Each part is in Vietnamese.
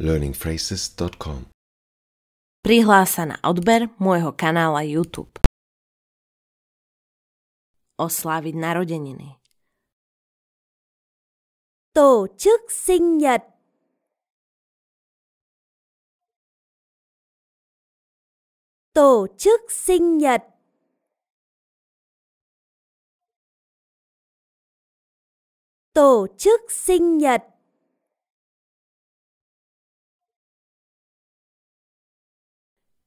learningphrases.com Prihlás na odber môjho kanála YouTube. Osláviť narodeniny. Tổ chức sinh nhật. Tổ chức sinh nhật. Tổ chức sinh nhật.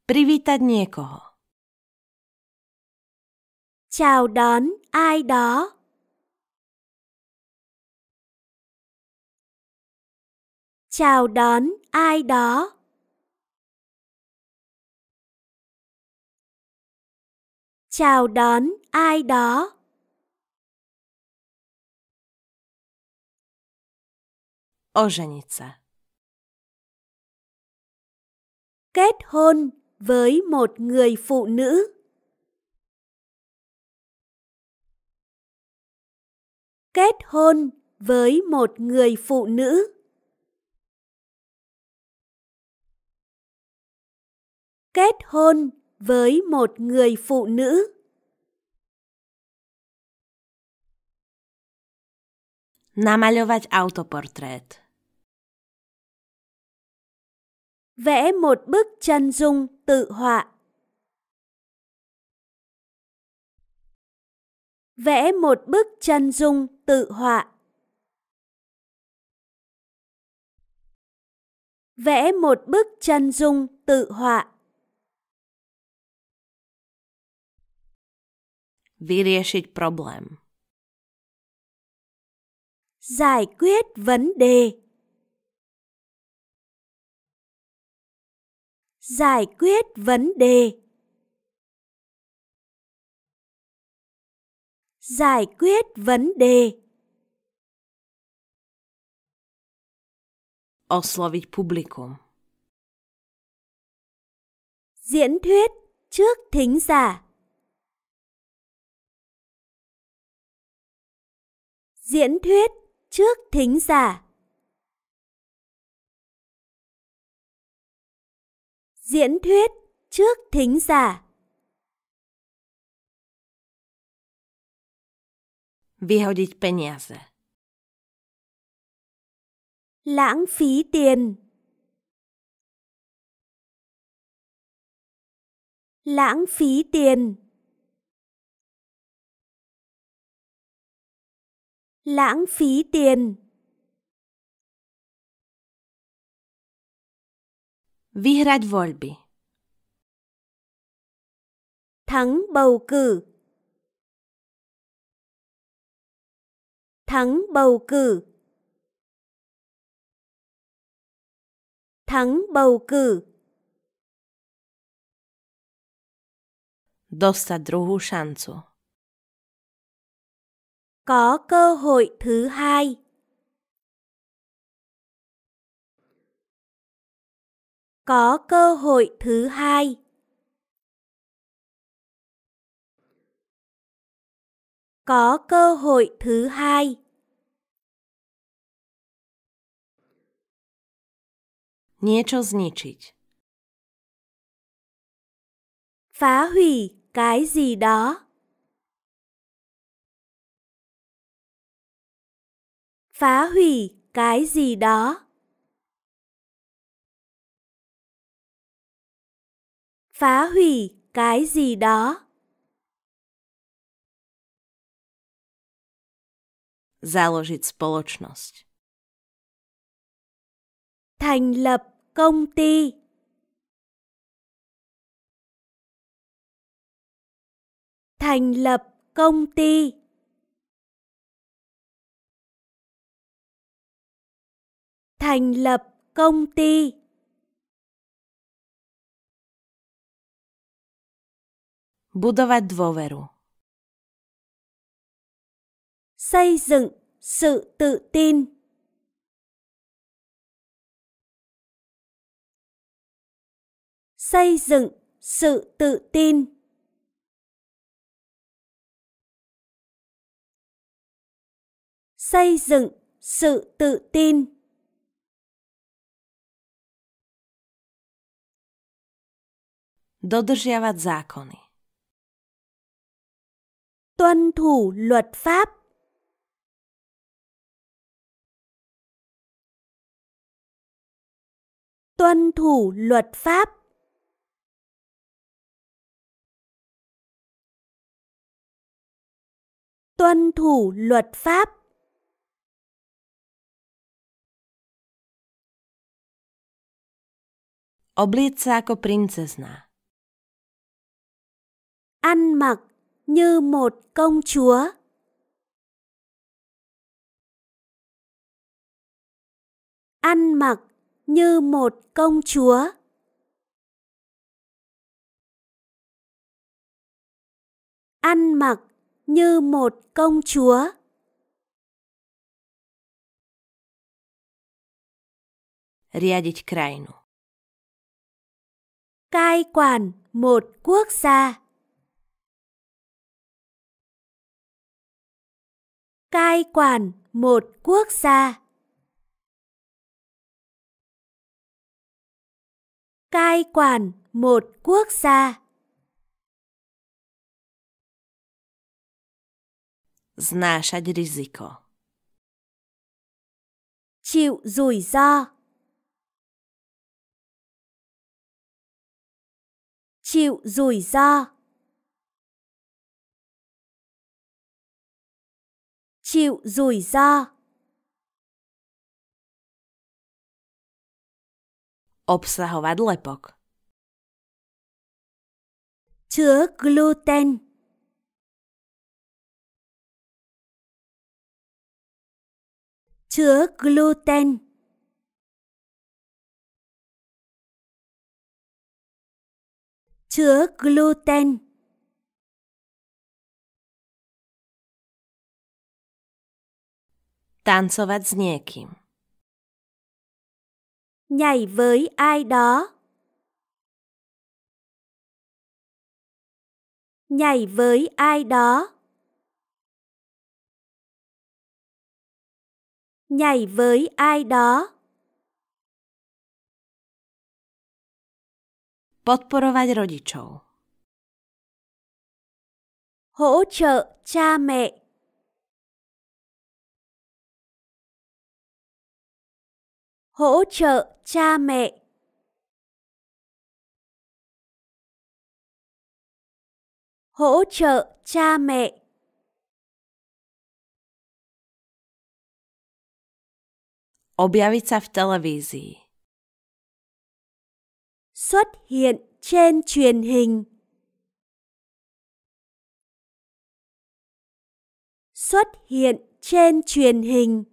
Privítať niekoho. Chào đón ai đó. Chào đón ai đó. Chào đón ai đó. Oženiť Kết hôn với một người phụ nữ kết hôn với một người phụ nữ kết hôn với một người phụ nữ namalować autoportret vẽ một bức chân dung tự họa vẽ một bức chân dung tự họa vẽ một bức chân dung tự họa вирішить проблем giải quyết vấn đề giải quyết vấn đề giải quyết vấn đề oslovit publikum diễn thuyết trước thính giả diễn thuyết trước thính giả diễn thuyết trước thính giả. Wychodzić pieniądze. Lãng phí tiền. Lãng phí tiền. Lãng phí tiền. Vyhrať voľby. Thắng bầu cử. Thắng bầu cử. Thắng bầu cử. Dostać druhú šancu. Có cơ hội thứ hai. có cơ hội thứ hai có cơ hội thứ hai niečo zničiť phá hủy cái gì đó phá hủy cái gì đó phá hủy cái gì đó założyć społeczność thành lập công ty thành lập công ty thành lập công ty Budovať dôveru. Xây dựng sự tự tin. Xây dựng sự tự tin. Xây dựng sự tự tin. Dodržiavať zákony tuân thủ luật pháp tuân thủ luật pháp tuân thủ luật pháp Oblíct se jako princezna. Ăn mặc như một công chúa. Ăn mặc như một công chúa. Ăn mặc như một công chúa. Riadiť krajinu. Cai quản một quốc gia. cai quản một quốc gia cai quản một quốc gia znašać riziko chịu rủi ro chịu rủi ro chịu rủi ro. Obsahovať lepok. Chứa gluten. Chứa gluten. Chứa gluten. Tancovať s niekým. Nhảy với ai đó. Nhảy với ai đó. Nhảy với ai đó. Podporovať rodičov. Hỗ trợ cha mẹ hỗ trợ cha mẹ hỗ trợ cha mẹ objaviť sa v televízii xuất hiện trên truyền hình xuất hiện trên truyền hình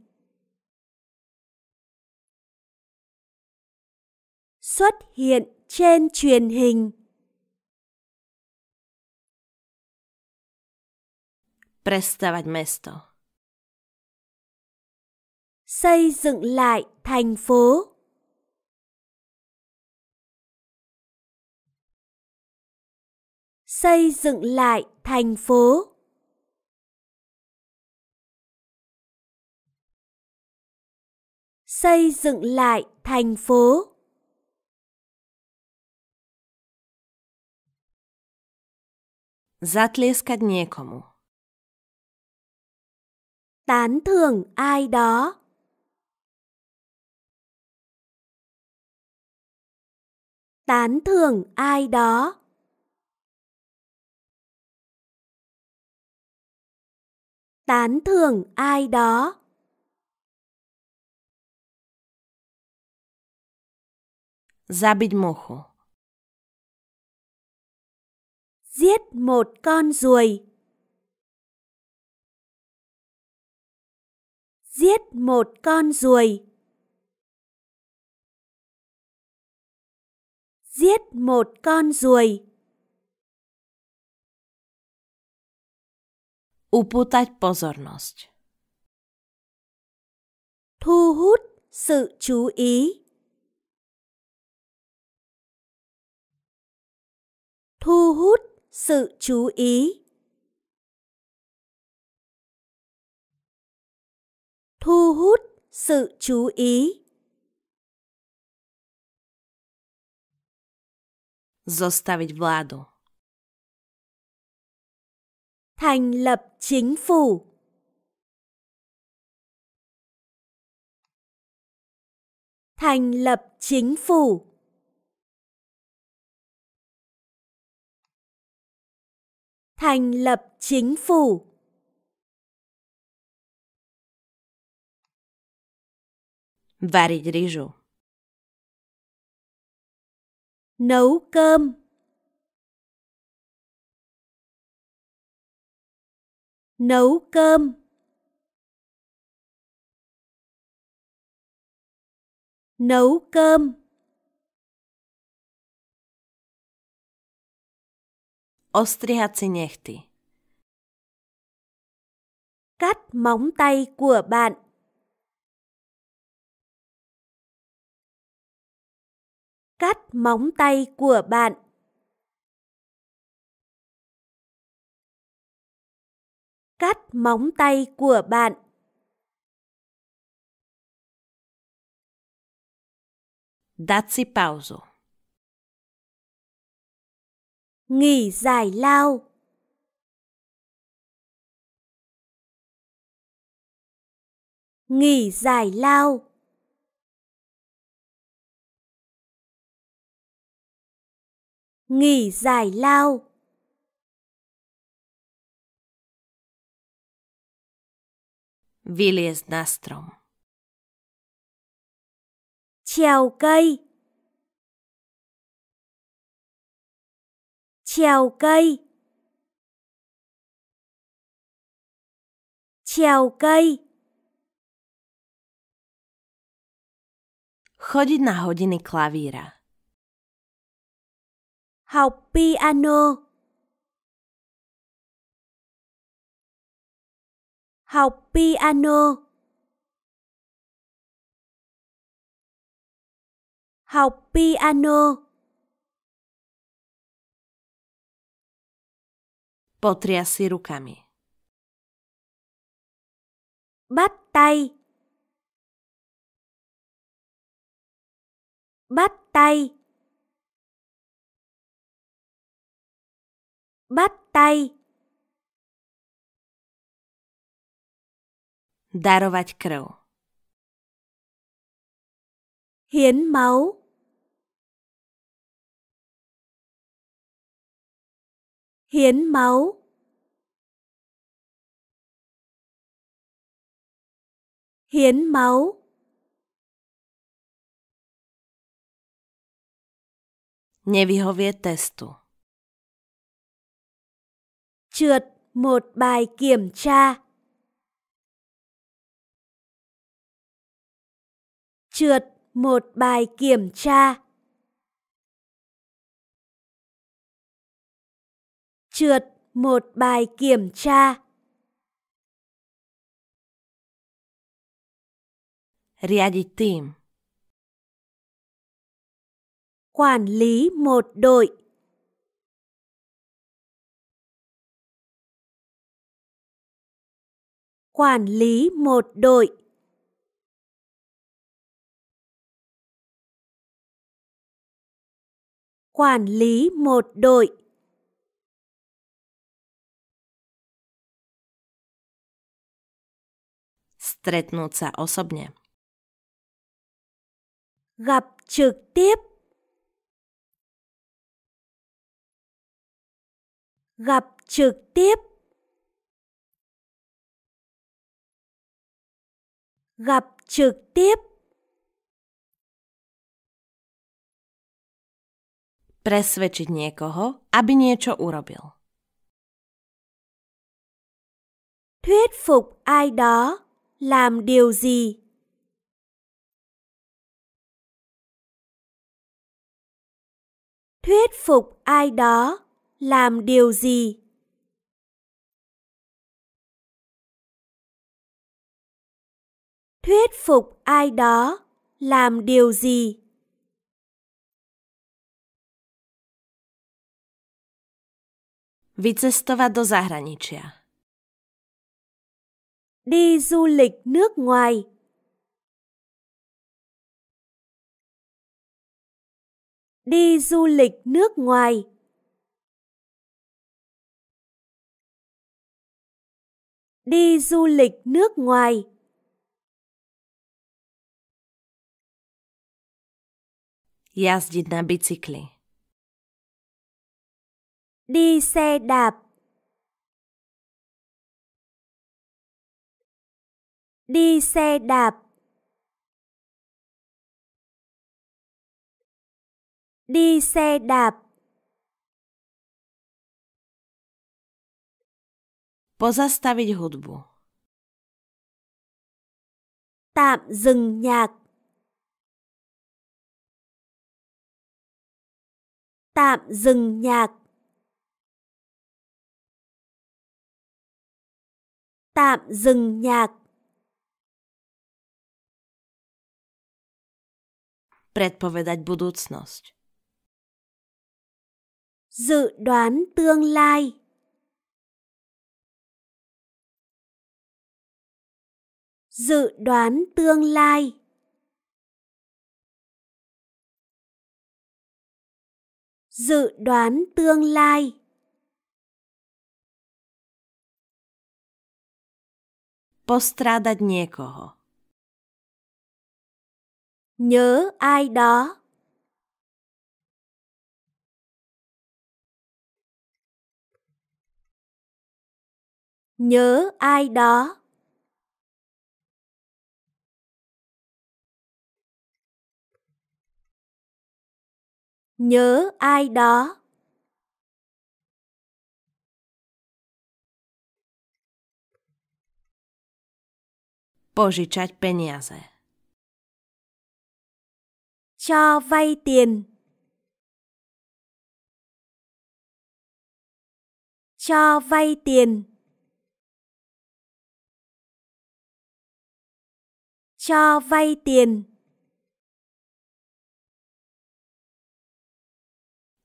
xuất hiện trên truyền hình. Prestawać mesto. Xây dựng lại thành phố. Xây dựng lại thành phố. Xây dựng lại thành phố. Zatlieskať niekomu. Tán thưởng ai đó. Tán thưởng ai đó. Tán thưởng ai đó. Zabiť mochu giết một con ruồi giết một con ruồi giết một con ruồi uputać pozorność thu hút sự chú ý thu hút sự chú ý. Thu hút sự chú ý. Zostawić władu. Thành lập chính phủ. Thành lập chính phủ. thành lập chính phủ. Варить Nấu cơm. Nấu cơm. Nấu cơm. Ostrihať si nechty. Cắt móng tay của bạn. Cắt móng tay của bạn. Cắt móng tay của bạn. Dazzi pauso nghỉ giải lao. Nghỉ giải lao. Nghỉ giải lao. Вилли с настром. Trèo cây trèo cây trèo cây Chodit na hodiny klavíra. Học piano. Học piano. Học piano. Potria si rukami. Bắt tay. Bắt Darovať krv. Hiến máu. hiến máu hiến máu Nevyhovie testu Trượt một bài kiểm tra Trượt một bài kiểm tra trượt một bài kiểm tra. Riadi team. Quản lý một đội. Quản lý một đội. Quản lý một đội. stretnúť sa osobne. Gặp trực tiếp Gặp trực tiếp Gặp trực tiếp Presvedčiť niekoho, aby niečo urobil. thuyết phục ai đó làm điều gì thuyết phục ai đó làm điều gì thuyết phục ai đó làm điều gì vycestovať do zahraničia Đi du lịch nước ngoài. Đi du lịch nước ngoài. Đi du lịch nước ngoài. Jeździć na bicykli. Đi xe đạp. đi xe đạp đi xe đạp pozastawić hudbu tạm dừng nhạc tạm dừng nhạc tạm dừng nhạc predpovedať budúcnosť. Dự đoán tương lai Dự đoán tương lai Dự đoán tương lai Postrádať niekoho nhớ ai đó nhớ ai đó nhớ ai đó pożyczać pieniądze cho vay tiền cho vay tiền cho vay tiền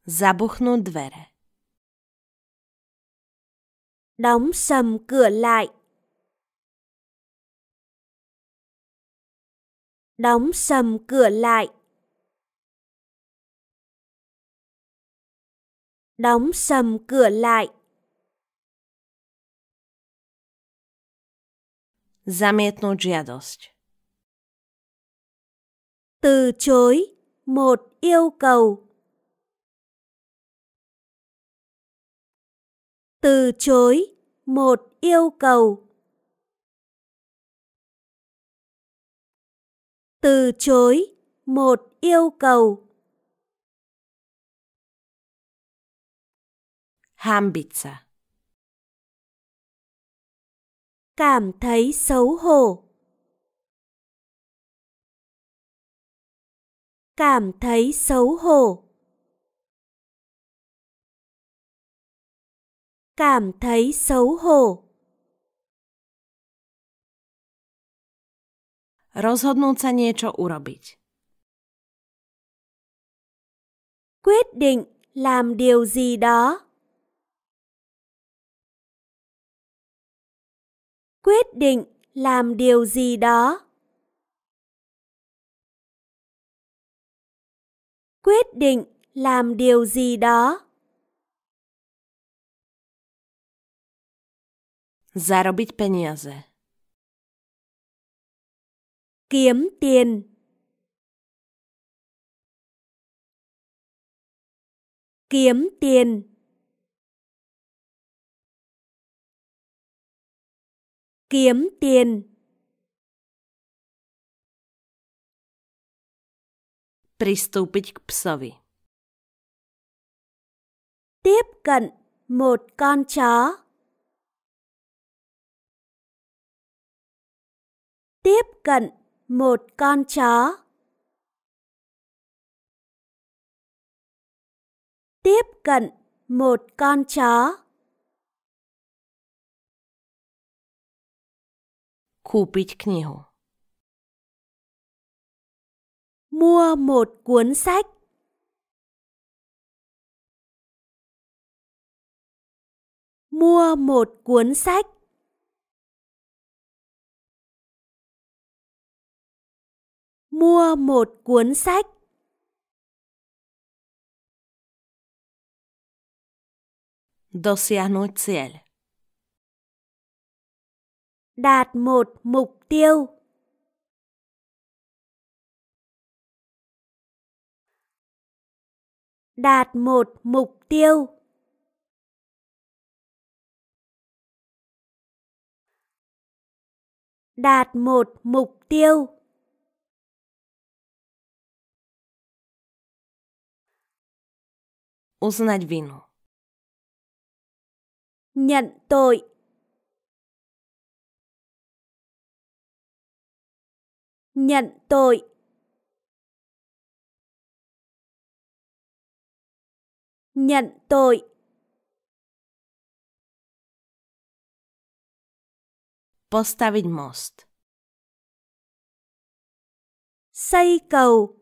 Zabuchnął dvere. Đóng sầm cửa lại. Đóng sầm cửa lại. đóng sầm cửa lại. Zametnąć radość. Từ chối một yêu cầu. Từ chối một yêu cầu. Từ chối một yêu cầu. Hambica. Cảm thấy xấu hổ. Cảm thấy xấu hổ. Cảm thấy xấu hổ. Rozhodnúť sa niečo urobiť. Quyết định làm điều gì đó. quyết định làm điều gì đó quyết định làm điều gì đó заработать pieniądze kiếm tiền kiếm tiền kiếm tiền приступить к псови tiếp cận một con chó tiếp cận một con chó tiếp cận một con chó kúpiť knihu. Mua một cuốn sách. Mua một cuốn sách. Mua một cuốn sách. Dosiahnuť cieľ đạt một mục tiêu đạt một mục tiêu đạt một mục tiêu узнать вину nhận tội nhận tội. Nhận tội. Postaviť most. Xây cầu.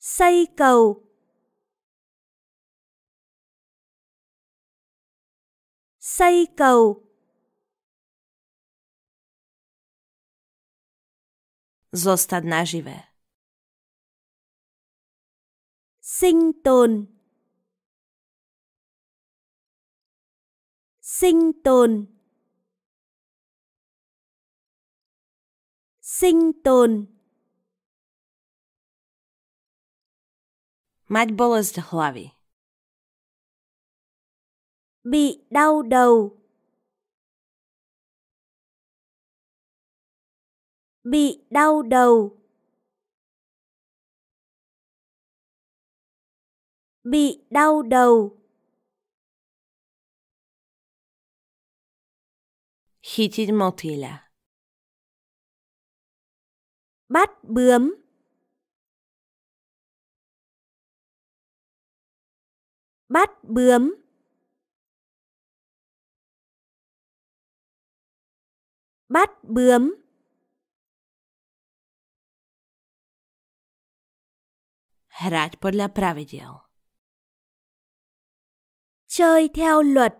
Xây cầu. Xây cầu. zostať naživé. Sinh tồn Sinh tồn Sinh tồn Mať bolesť hlavy. Bị đau đầu bị đau đầu bị đau đầu là bắt bướm bắt bướm bắt bướm Hrať podľa pravidel. Chơi theo luật.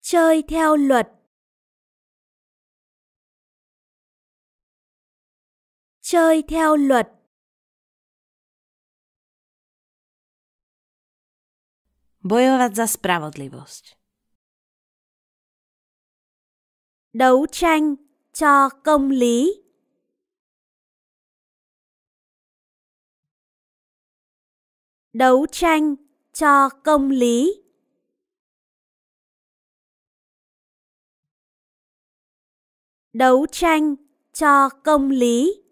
Chơi theo luật. Chơi theo luật. Bojovať za spravodlivosť. Đấu tranh cho công lý. đấu tranh cho công lý đấu tranh cho công lý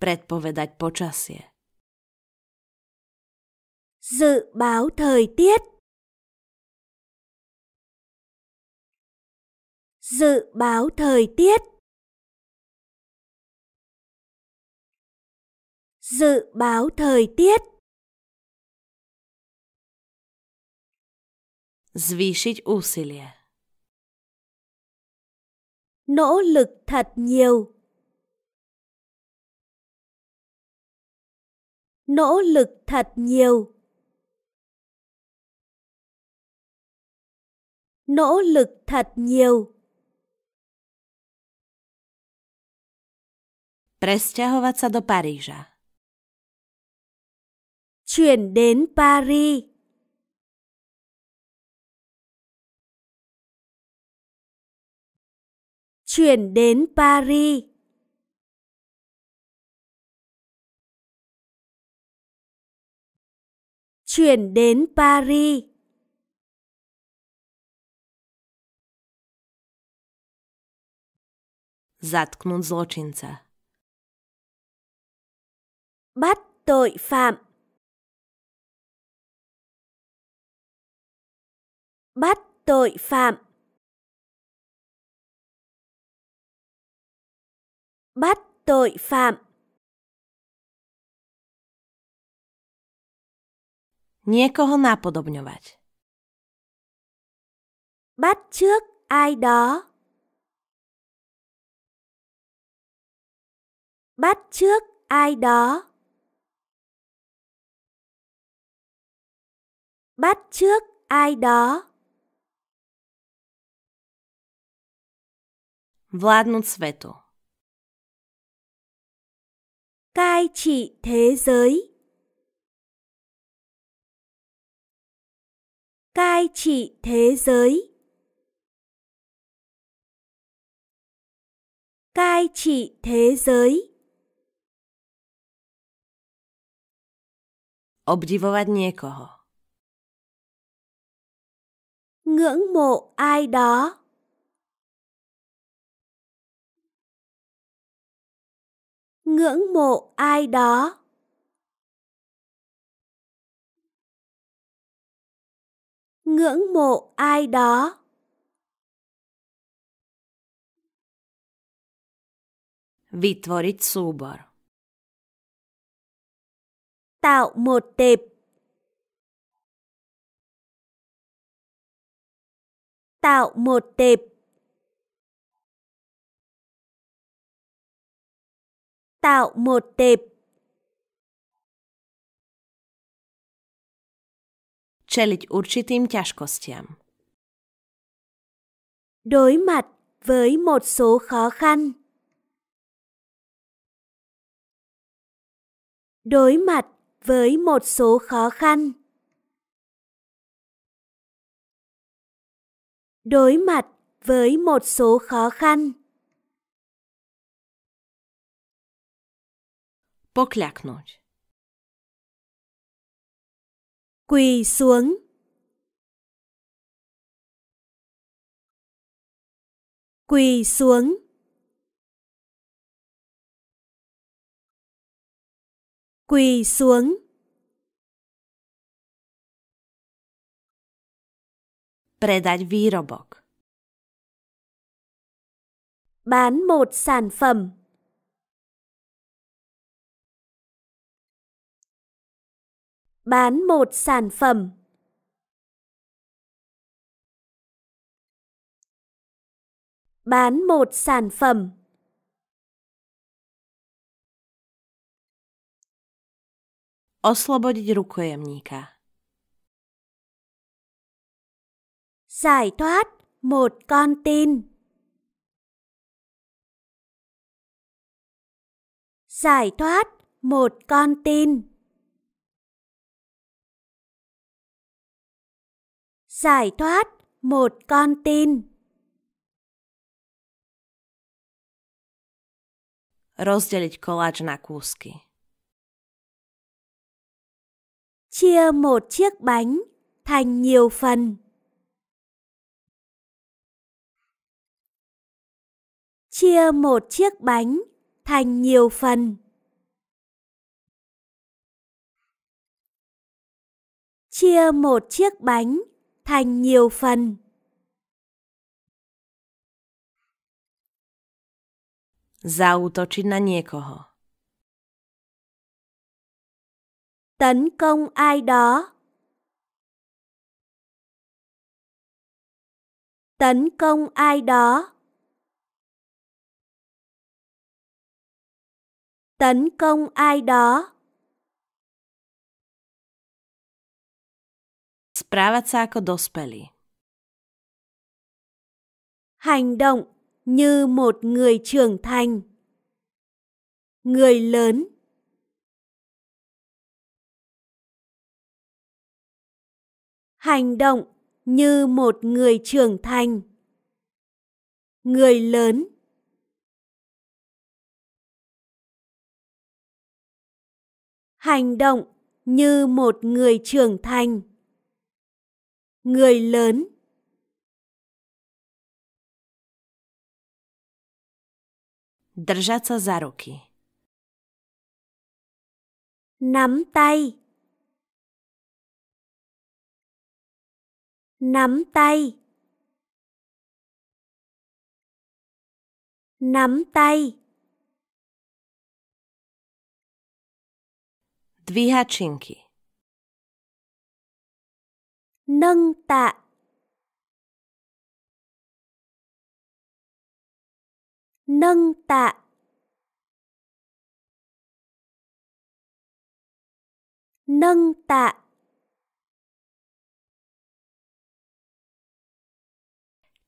predpovedať počasie dự báo thời tiết dự báo thời tiết Dự báo thời tiết Zvýšit úsilie Nỗ lực thật nhiều Nỗ lực thật nhiều Nỗ lực thật nhiều Presťahovať sa do Paríža chuyển đến Paris. Chuyển đến Paris. Chuyển đến Paris. Zatknąć złoczyńca. Bắt tội phạm bắt tội phạm bắt tội phạm niekoho napodobňovať bắt trước ai đó bắt trước ai đó bắt trước ai đó Vladno Cveto Cai trị thế giới Cai trị thế giới Cai trị thế giới Obdivovat niekoho Ngưỡng mộ ai đó ngưỡng mộ ai đó ngưỡng mộ ai đó vytvorit súbor tạo một tệp tạo một tệp tạo một tệp. Čeliť určitým ťažkostiam. Đối mặt với một số khó khăn. Đối mặt với một số khó khăn. Đối mặt với một số khó khăn. Pokleknąć. Quỳ xuống. Quỳ xuống. Quỳ xuống. Predać výrobok. Bán một sản phẩm. bán một sản phẩm bán một sản phẩm Oslobodiť rukojemníka. Giải thoát một con tin. Giải thoát một con tin. Giải thoát một con tin. Rozdzielić kołacz na kłuski. Chia một chiếc bánh thành nhiều phần. Chia một chiếc bánh thành nhiều phần. Chia một chiếc bánh thành nhiều phần. Zautoczy na niekoho. Tấn công ai đó. Tấn công ai đó. Tấn công ai đó. správať sa ako dospelý. Hành động như một người trưởng thành. Người lớn Hành động như một người trưởng thành. Người lớn Hành động như một người trưởng thành người lớn Držaca za ruky, Nắm tay. Nắm tay. Nắm tay. Dvihačinki nâng tạ nâng tạ nâng tạ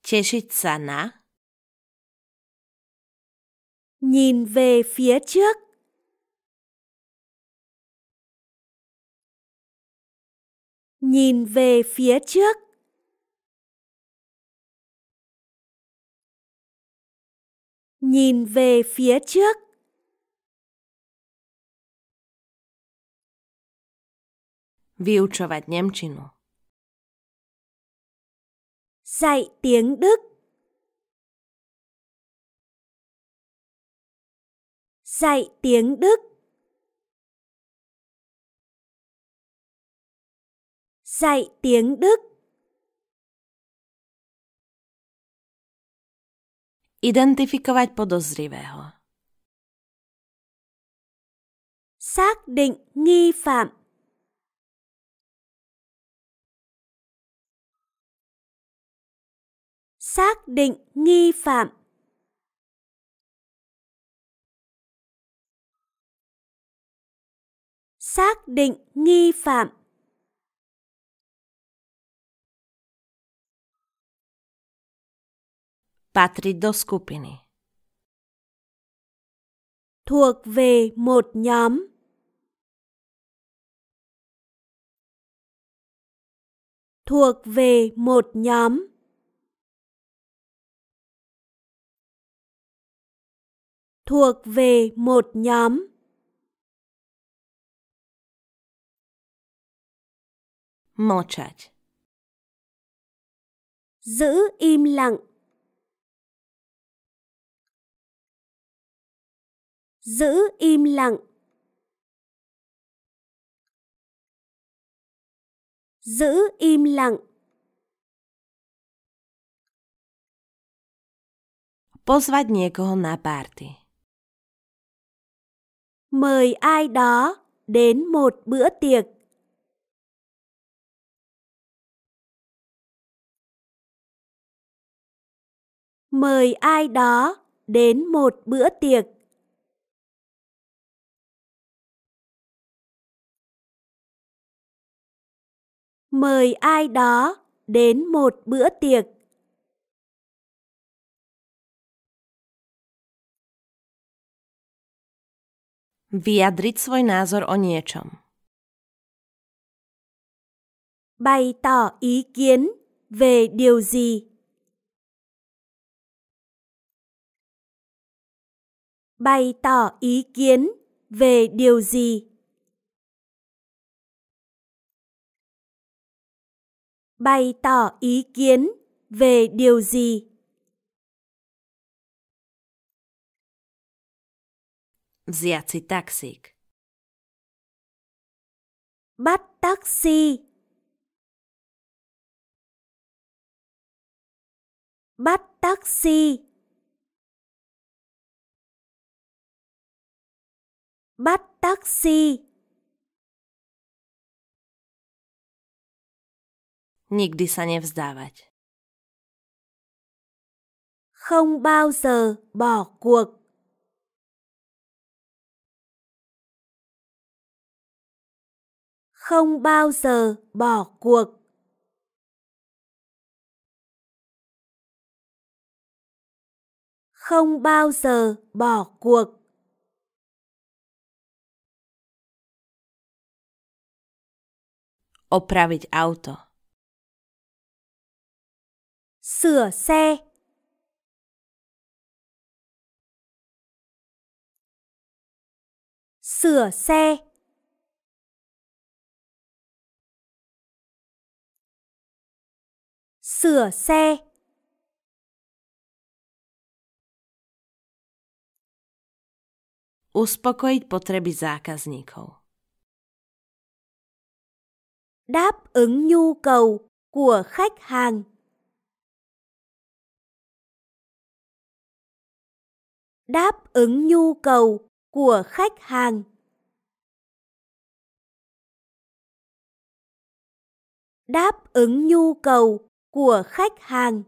cieszyć się na nhìn về phía trước nhìn về phía trước nhìn về phía trước Vyučovat Němčinu. Dạy tiếng Đức. Dạy tiếng Đức. dạy tiếng Đức. Identyfikować podozrivého. Xác định nghi phạm. Xác định nghi phạm. Xác định nghi phạm. patrí do skupiny. Thuộc về một nhóm. Thuộc về một nhóm. Thuộc về một nhóm. Молчать. Giữ im lặng. giữ im lặng giữ im lặng pozvať niekoho na party mời ai đó đến một bữa tiệc mời ai đó đến một bữa tiệc mời ai đó đến một bữa tiệc Vyjadriť svoj názor o niečom. Bày tỏ ý kiến về điều gì? Bày tỏ ý kiến về điều gì? bày tỏ ý kiến về điều gì Zjaci taksik. Bắt taxi. Bắt taxi. Bắt taxi. Nikdy sa nevzdávať. Không bao giờ bỏ cuộc. Không bao giờ bỏ cuộc. Không bao giờ bỏ cuộc. Opraviť auto sửa xe sửa xe sửa xe uspokojiť potreby zákazníkov đáp ứng nhu cầu của khách hàng đáp ứng nhu cầu của khách hàng đáp ứng nhu cầu của khách hàng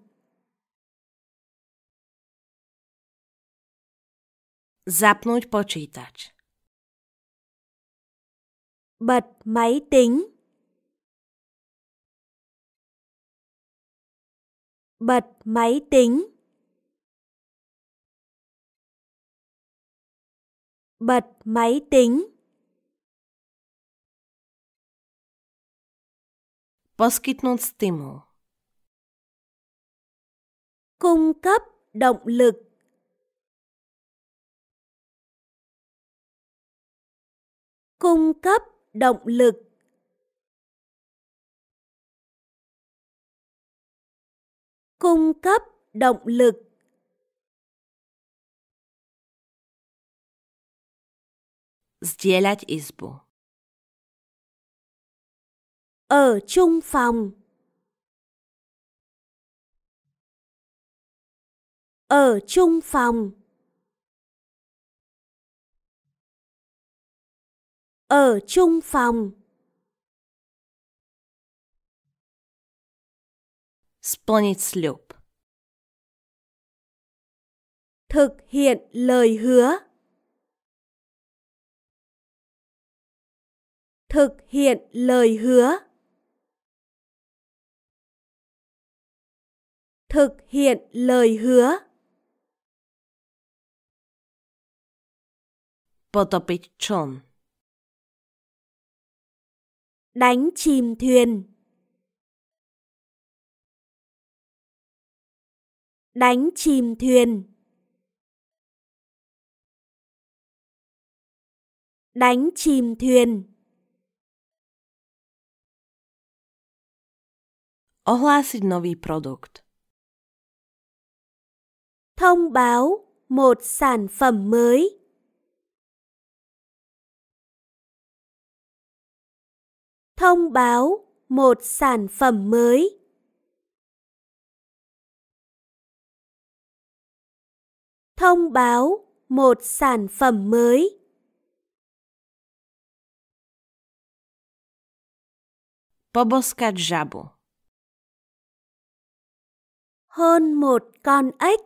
Zapnąć počítač. Bật máy tính. Bật máy tính. bật máy tính. Poskytnout stimul. Cung cấp động lực. Cung cấp động lực. Cung cấp động lực. Sdzielać izbu. Ở chung phòng. Ở chung phòng. Ở chung phòng. Splenić ślub. Thực hiện lời hứa. thực hiện lời hứa thực hiện lời hứa potopic chon đánh chìm thuyền đánh chìm thuyền đánh chìm thuyền Ohlásit nový produkt. Thông báo một sản phẩm mới. Thông báo một sản phẩm mới. Thông báo một sản phẩm mới. Poboskać żabu hơn một con ếch.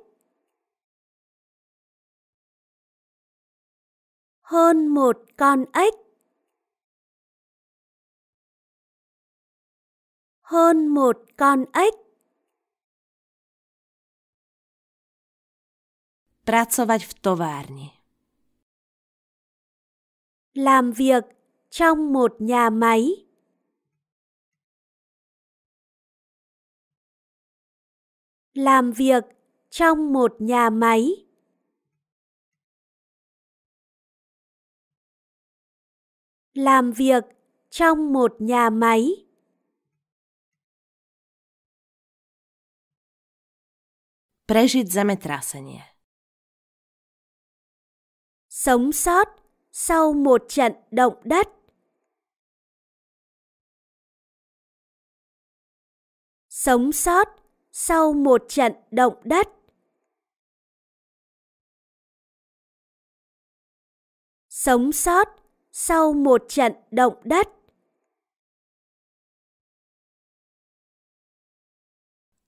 Hơn một con ếch. Hơn một con ếch. Pracować w towarni, Làm việc trong một nhà máy. làm việc trong một nhà máy làm việc trong một nhà máy Prežit zametrasanje. Sống sót sau một trận động đất. Sống sót sau một trận động đất. Sống sót sau một trận động đất.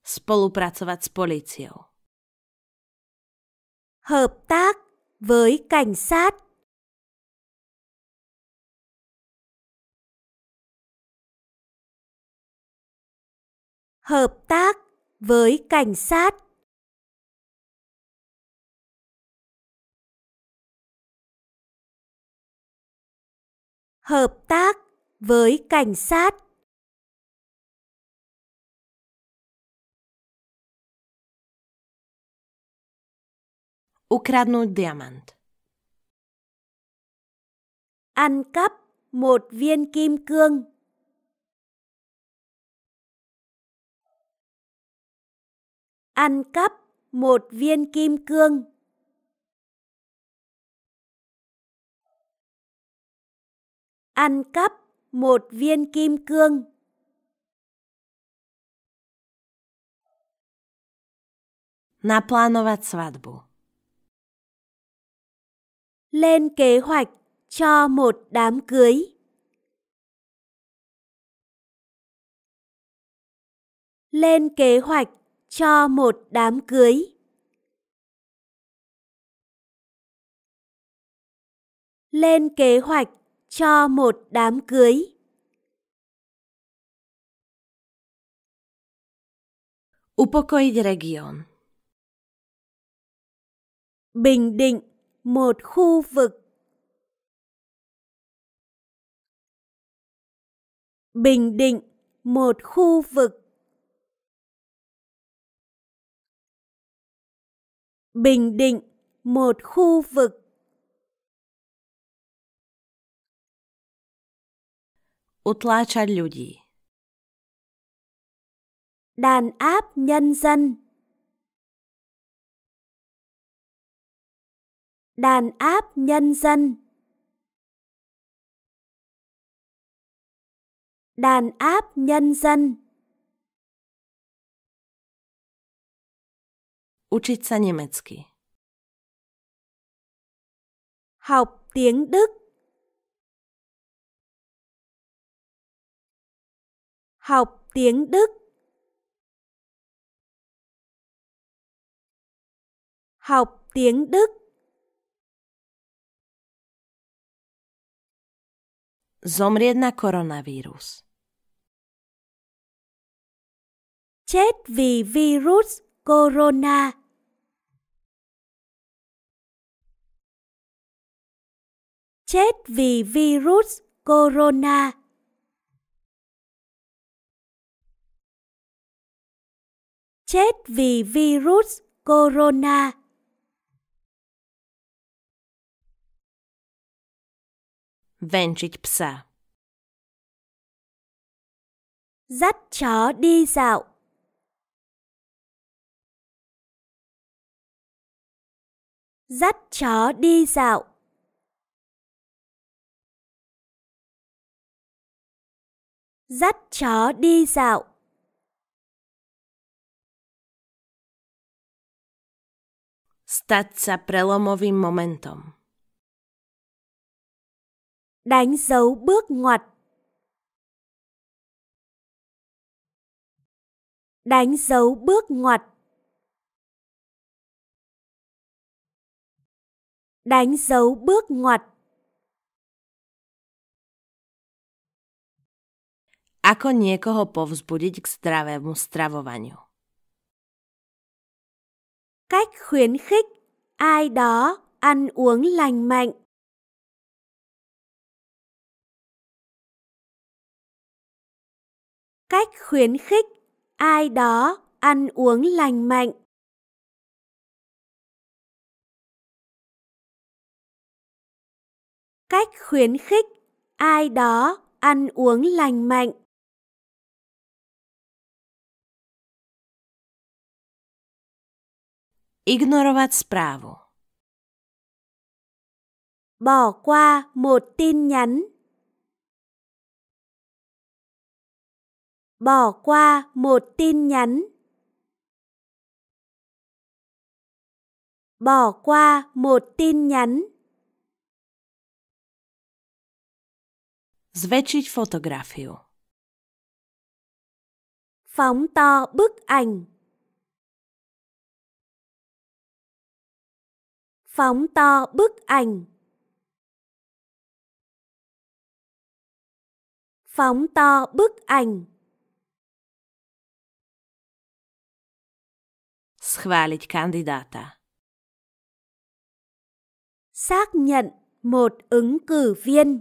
Spolupracovat s policiou. Hợp tác với cảnh sát. Hợp tác với cảnh sát. Hợp tác với cảnh sát. Ukradnąć diamant. Ăn cắp một viên kim cương. ăn cắp một viên kim cương. Ăn cắp một viên kim cương. Naplánovať svadbu. Lên kế hoạch cho một đám cưới. Lên kế hoạch cho một đám cưới. Lên kế hoạch cho một đám cưới. Upokoić region. Bình Định, một khu vực. Bình Định, một khu vực. Bình Định, một khu vực. Utlacza ludzi. Đàn áp nhân dân. Đàn áp nhân dân. Đàn áp nhân dân. Učiť sa nemecky. Học tiếng Đức. Học tiếng Đức. Học tiếng Đức. Zomrieť na koronavírus. Chết vì virus corona. chết vì virus corona. Chết vì virus corona. Węczyć psa. Dắt chó đi dạo. Dắt chó đi dạo. Dắt chó đi dạo. Stať sa prelomovým momentom. Đánh dấu bước ngoặt. Đánh dấu bước ngoặt. Đánh dấu bước ngoặt. Ako niekoho povzbudiť k zdravému stravovaniu. Cách khuyến khích ai đó ăn uống lành mạnh. Cách khuyến khích ai đó ăn uống lành mạnh. Cách khuyến khích ai đó ăn uống lành mạnh. Ignorovat správu. Bỏ qua một tin nhắn. Bỏ qua một tin nhắn. Bỏ qua một tin nhắn. Zväčšiť fotografiu. Phóng to bức ảnh. phóng to bức ảnh phóng to bức ảnh Schváliť kandidáta. Xác nhận một ứng cử viên.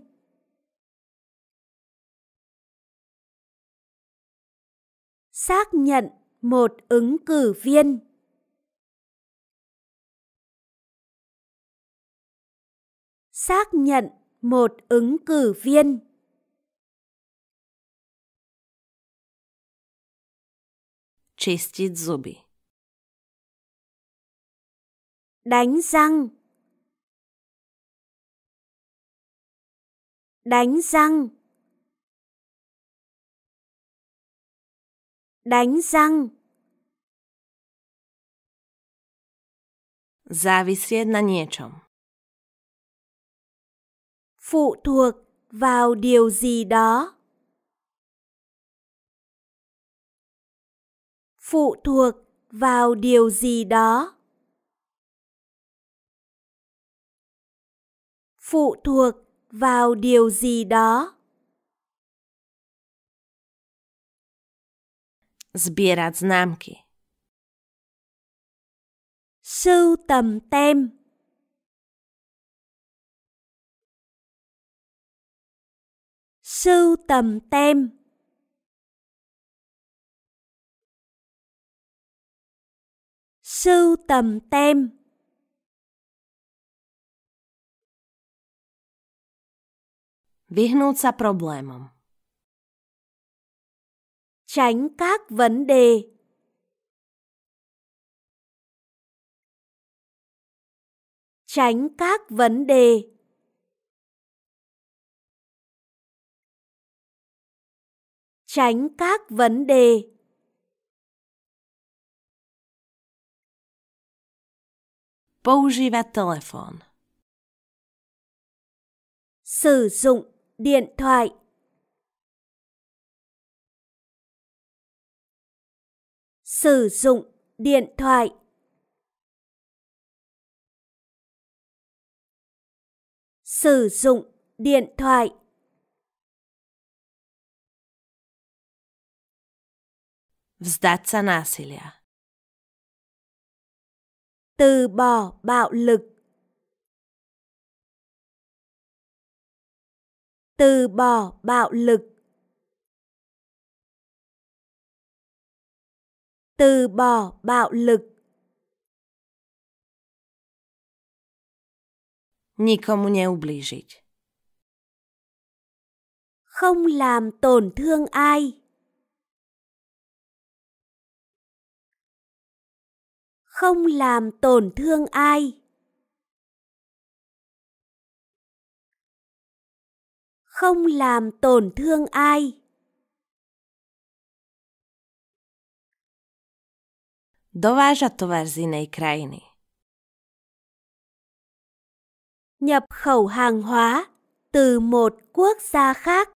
Xác nhận một ứng cử viên. xác nhận một ứng cử viên. Чистить зубы. Đánh răng. Đánh răng. Đánh răng. Зависеть на нечем phụ thuộc vào điều gì đó phụ thuộc vào điều gì đó phụ thuộc vào điều gì đó zbierać znamki sưu tầm tem sưu tầm tem sưu tầm tem Vyhnout sa problémom. Tránh các vấn đề. Tránh các vấn đề. tránh các vấn đề Poużywa telefon. Sử dụng điện thoại. Sử dụng điện thoại. Sử dụng điện thoại. vzdať sa násilia. Từ bỏ bạo lực. Từ bỏ bạo lực. Từ bỏ bạo lực. Nikomu neublížiť. Không làm tổn thương ai. không làm tổn thương ai không làm tổn thương ai dovaža tovar z inej krajine. Nhập khẩu hàng hóa từ một quốc gia khác.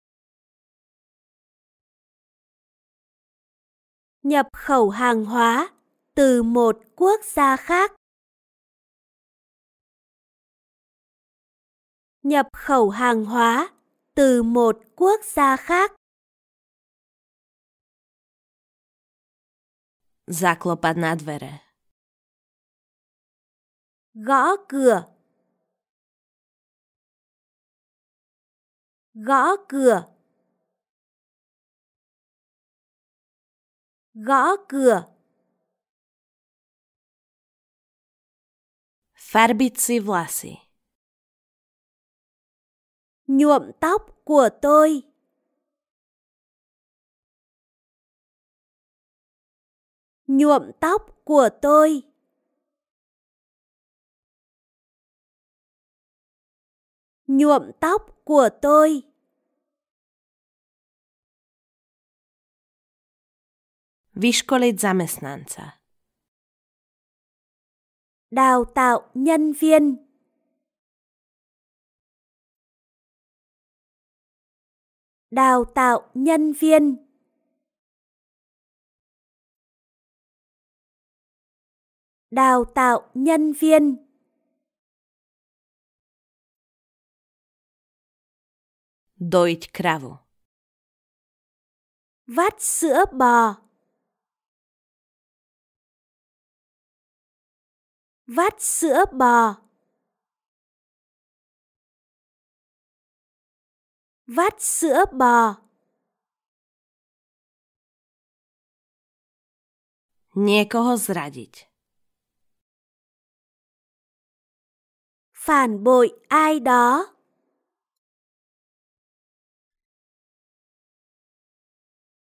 Nhập khẩu hàng hóa từ một quốc gia khác. Nhập khẩu hàng hóa từ một quốc gia khác. Заклопа на dvere. Gõ cửa. Gõ cửa. Gõ cửa. Farbiť si vlasy. Nhuộm tóc của tôi. Nhuộm tóc của tôi. Nhuộm tóc của tôi. Vyškoliť zamestnanca đào tạo nhân viên đào tạo nhân viên đào tạo nhân viên Doit kravo. Vắt sữa bò Vắt sữa bò. Vắt sữa bò. Niekoho zradiť. Phản bội ai đó.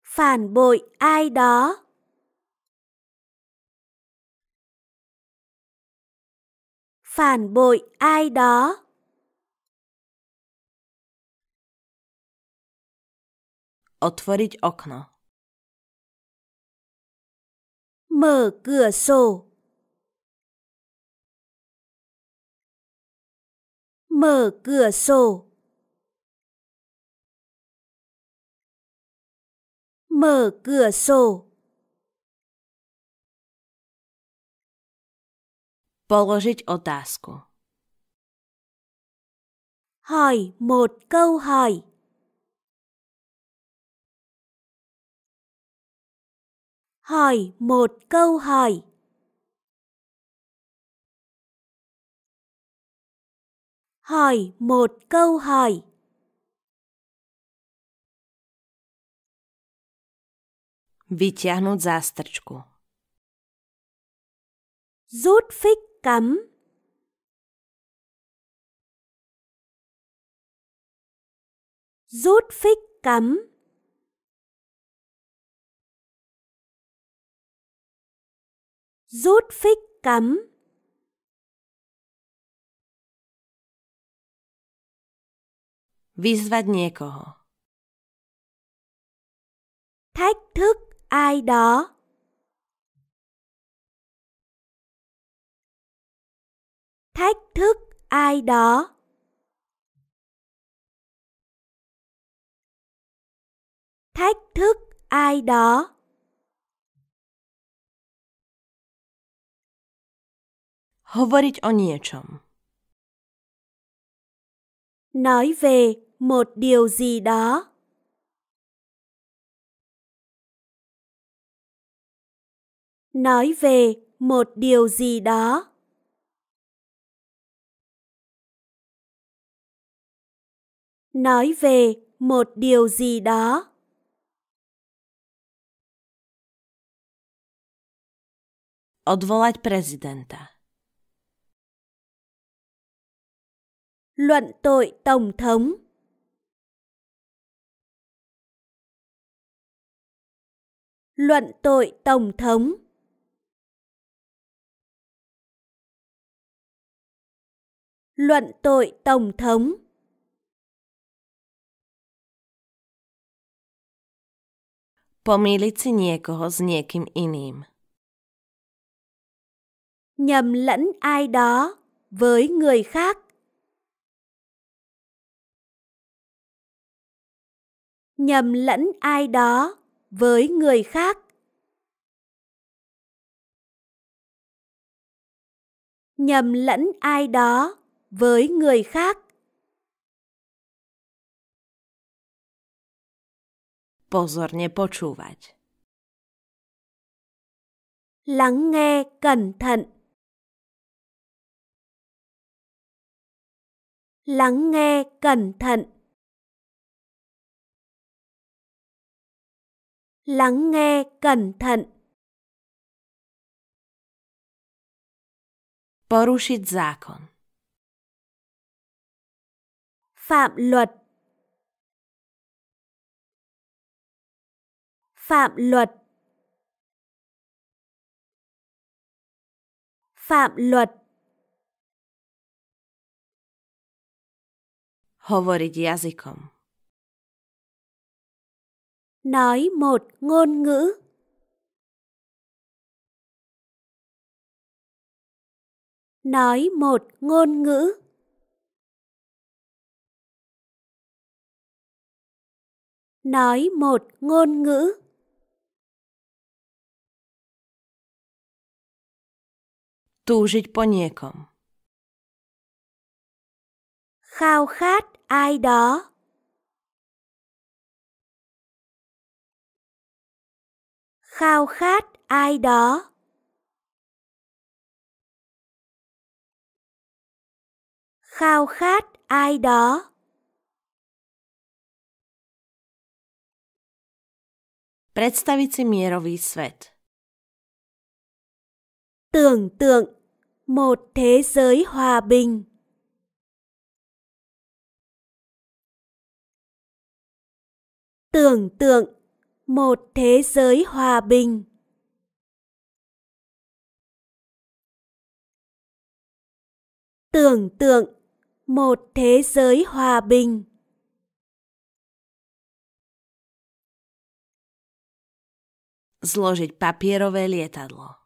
Phản bội ai đó. phản bội ai đó Otworzyć okno. Mở cửa sổ. Mở cửa sổ. Mở cửa sổ. Položiť otázku. Hỏi một câu hỏi. Hỏi một câu hỏi. Hỏi một câu hỏi. Vyťahnuť zástrčku. Rút phích cắm rút phích cắm rút phích cắm Vyzvať niekoho. Thách thức ai đó. thách thức ai đó thách thức ai đó Hovorić o niečom. Nói về một điều gì đó. Nói về một điều gì đó. nói về một điều gì đó odwołać prezydenta luận tội tổng thống luận tội tổng thống luận tội tổng thống Pomýliť si niekoho s niekým iným. Nhầm lẫn ai đó với người khác. Nhầm lẫn ai đó với người khác. Nhầm lẫn ai đó với người khác. pozorne počúvať. Lắng nghe cẩn thận. Lắng nghe cẩn thận. Lắng nghe cẩn thận. Porušit zákon. Phạm luật Phạm luật Phạm luật Hovorić jazykom Nói một ngôn ngữ Nói một ngôn ngữ Nói một ngôn ngữ túžiť po niekom. Khao khát ai đó. Khao khát ai đó. Khao khát ai đó. Predstaviť si mierový svet. tưởng tượng một thế giới hòa bình tưởng tượng một thế giới hòa bình tưởng tượng một thế giới hòa bình zložiť papierové lietadlo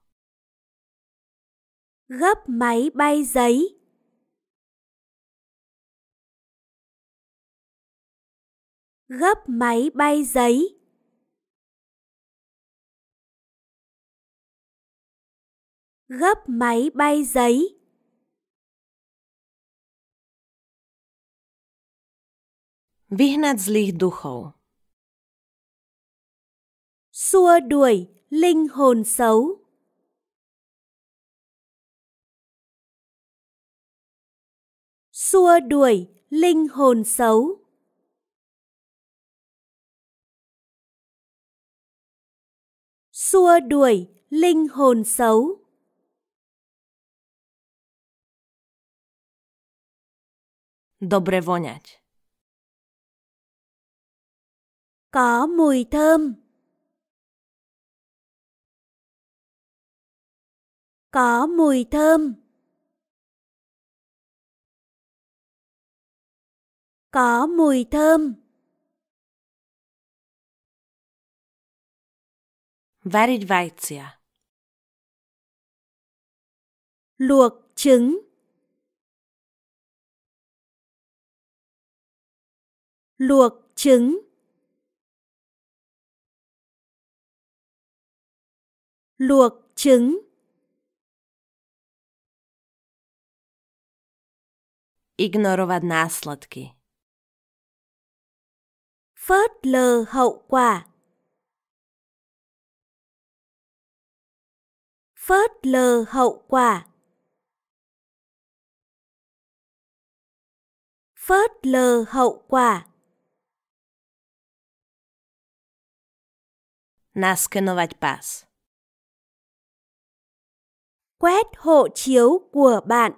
gấp máy bay giấy gấp máy bay giấy gấp máy bay giấy Vyhnat zlých duchov. Xua đuổi linh hồn xấu. xua đuổi linh hồn xấu. Xua đuổi linh hồn xấu. Dobre woniać. Có mùi thơm. Có mùi thơm. có mùi thơm. Varit vajcia. Luộc trứng. Luộc trứng. Luộc trứng. Ignorovat následky phớt lờ hậu quả phớt lờ hậu quả phớt lờ hậu quả Naskenovať pas Quét hộ chiếu của bạn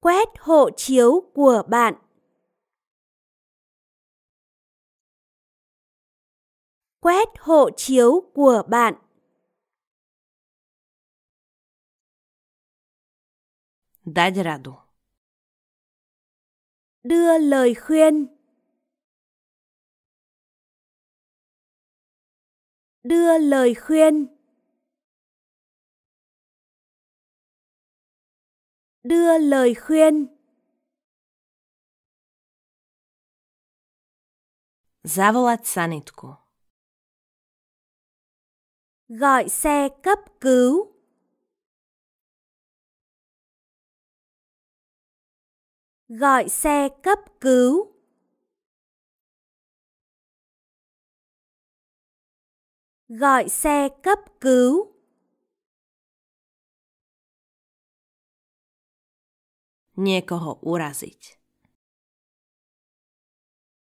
quét hộ chiếu của bạn. Quét hộ chiếu của bạn. Дать раду. Đưa lời khuyên. Đưa lời khuyên. đưa lời khuyên zavolat sanitku gọi xe cấp cứu gọi xe cấp cứu gọi xe cấp cứu Niekoho uraziť.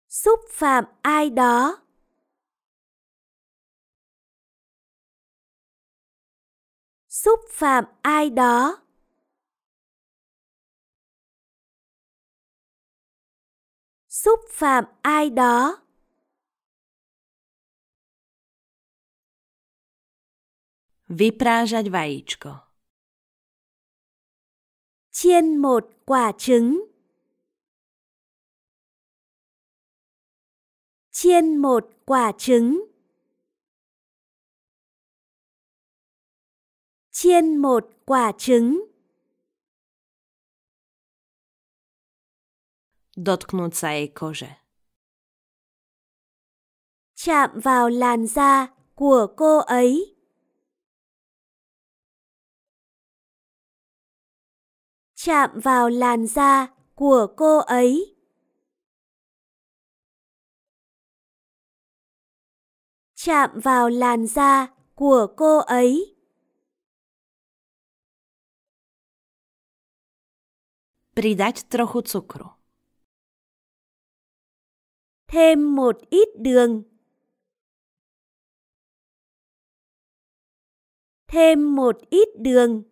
Xúc phạm ai đó. Xúc phạm ai đó. Xúc phạm ai đó. Vyprážať vajíčko. chiên một quả trứng. Chiên một quả trứng. Chiên một quả trứng. Dotknąć jej koże. Chạm vào làn da của cô ấy. chạm vào làn da của cô ấy. Chạm vào làn da của cô ấy. Придать троху цукру. Thêm một ít đường. Thêm một ít đường.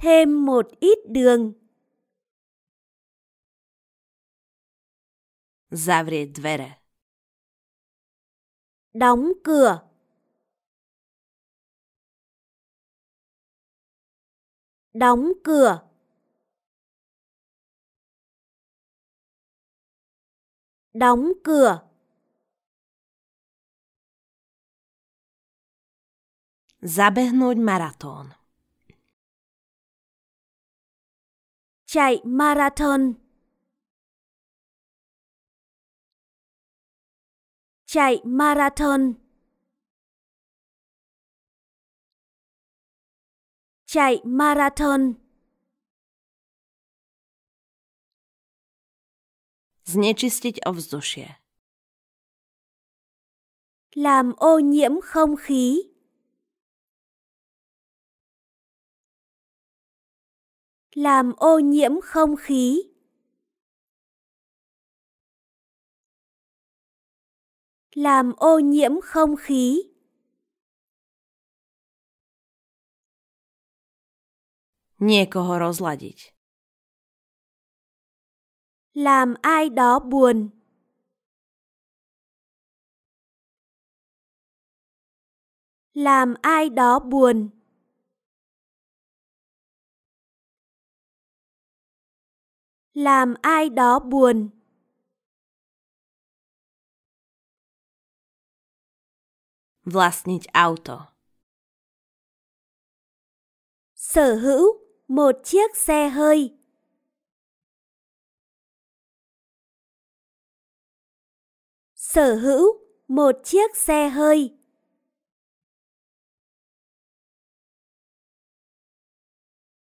thêm một ít đường. Zavri dvere. Đóng cửa. Đóng cửa. Đóng cửa. Забегнуть маратон. chạy marathon chạy marathon chạy marathon znečistiť ovzdušie làm ô nhiễm không khí làm ô nhiễm không khí. Làm ô nhiễm không khí. Niekoho rozladiť. Làm ai đó buồn. Làm ai đó buồn. làm ai đó buồn vlastniť auto sở hữu một chiếc xe hơi sở hữu một chiếc xe hơi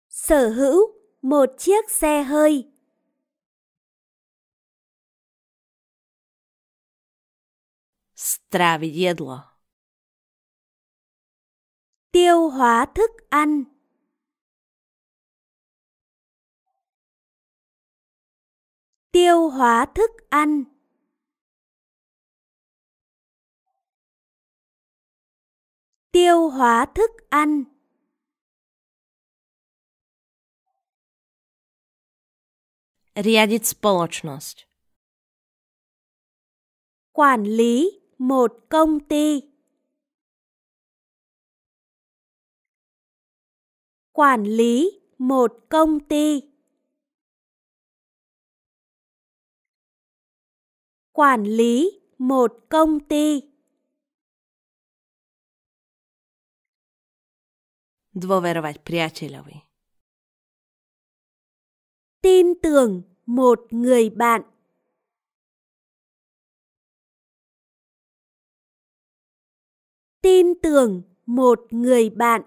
sở hữu một chiếc xe hơi Stráviť jedlo. Tiêu hóa thức ăn. Tiêu hóa thức ăn. Tiêu hóa thức ăn. Riadiť spoločnosť. Quản lý một công ty quản lý một công ty quản lý một công ty dôverovať priateľovi tin tưởng một người bạn tin tưởng một người bạn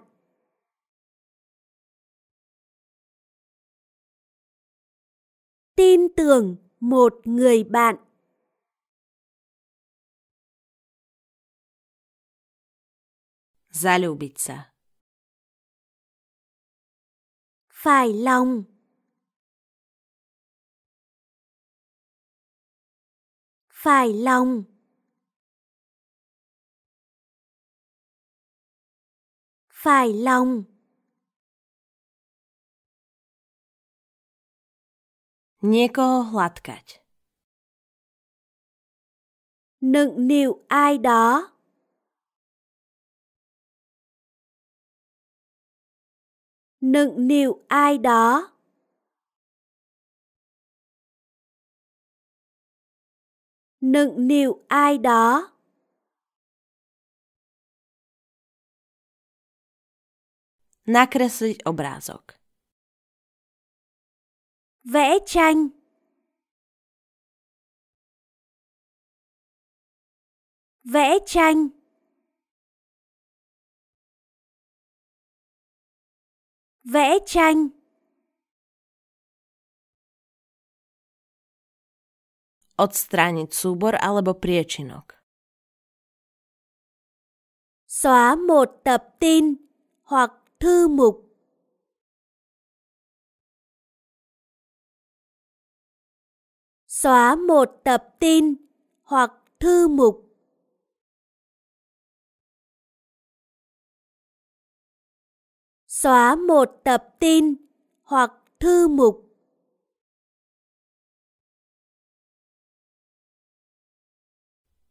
tin tưởng một người bạn Залюбиться. Phải lòng. Phải lòng. phải lòng. Niekoho hladkať. Nựng nịu ai đó. Nựng nịu ai đó. Nựng nịu ai đó. Nakresliť obrázok. Vẽ tranh. Vẽ tranh. Vẽ tranh. Odstrániť súbor alebo priečinok. Xóa một tập tin hoặc thư mục xóa một tập tin hoặc thư mục xóa một tập tin hoặc thư mục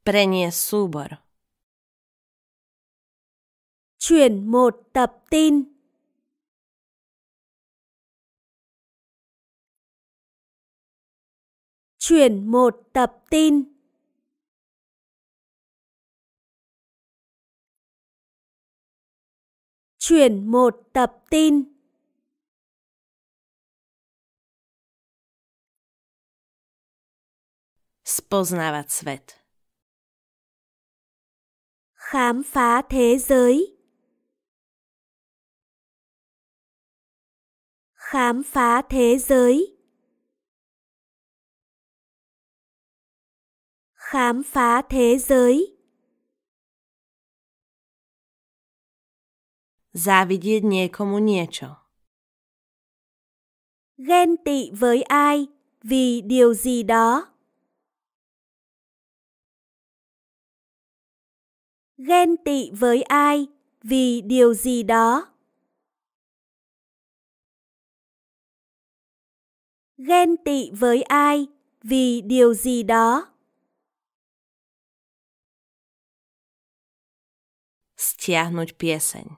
Prenie súbor chuyển một tập tin. Chuyển một tập tin. Chuyển một tập tin. Spoznávať svet. Khám phá thế giới. khám phá thế giới khám phá thế giới Zavidjet njekomu niečo. Ghen tị với ai vì điều gì đó. Ghen tị với ai vì điều gì đó. ghen tị với ai vì điều gì đó. Стягнуть песень.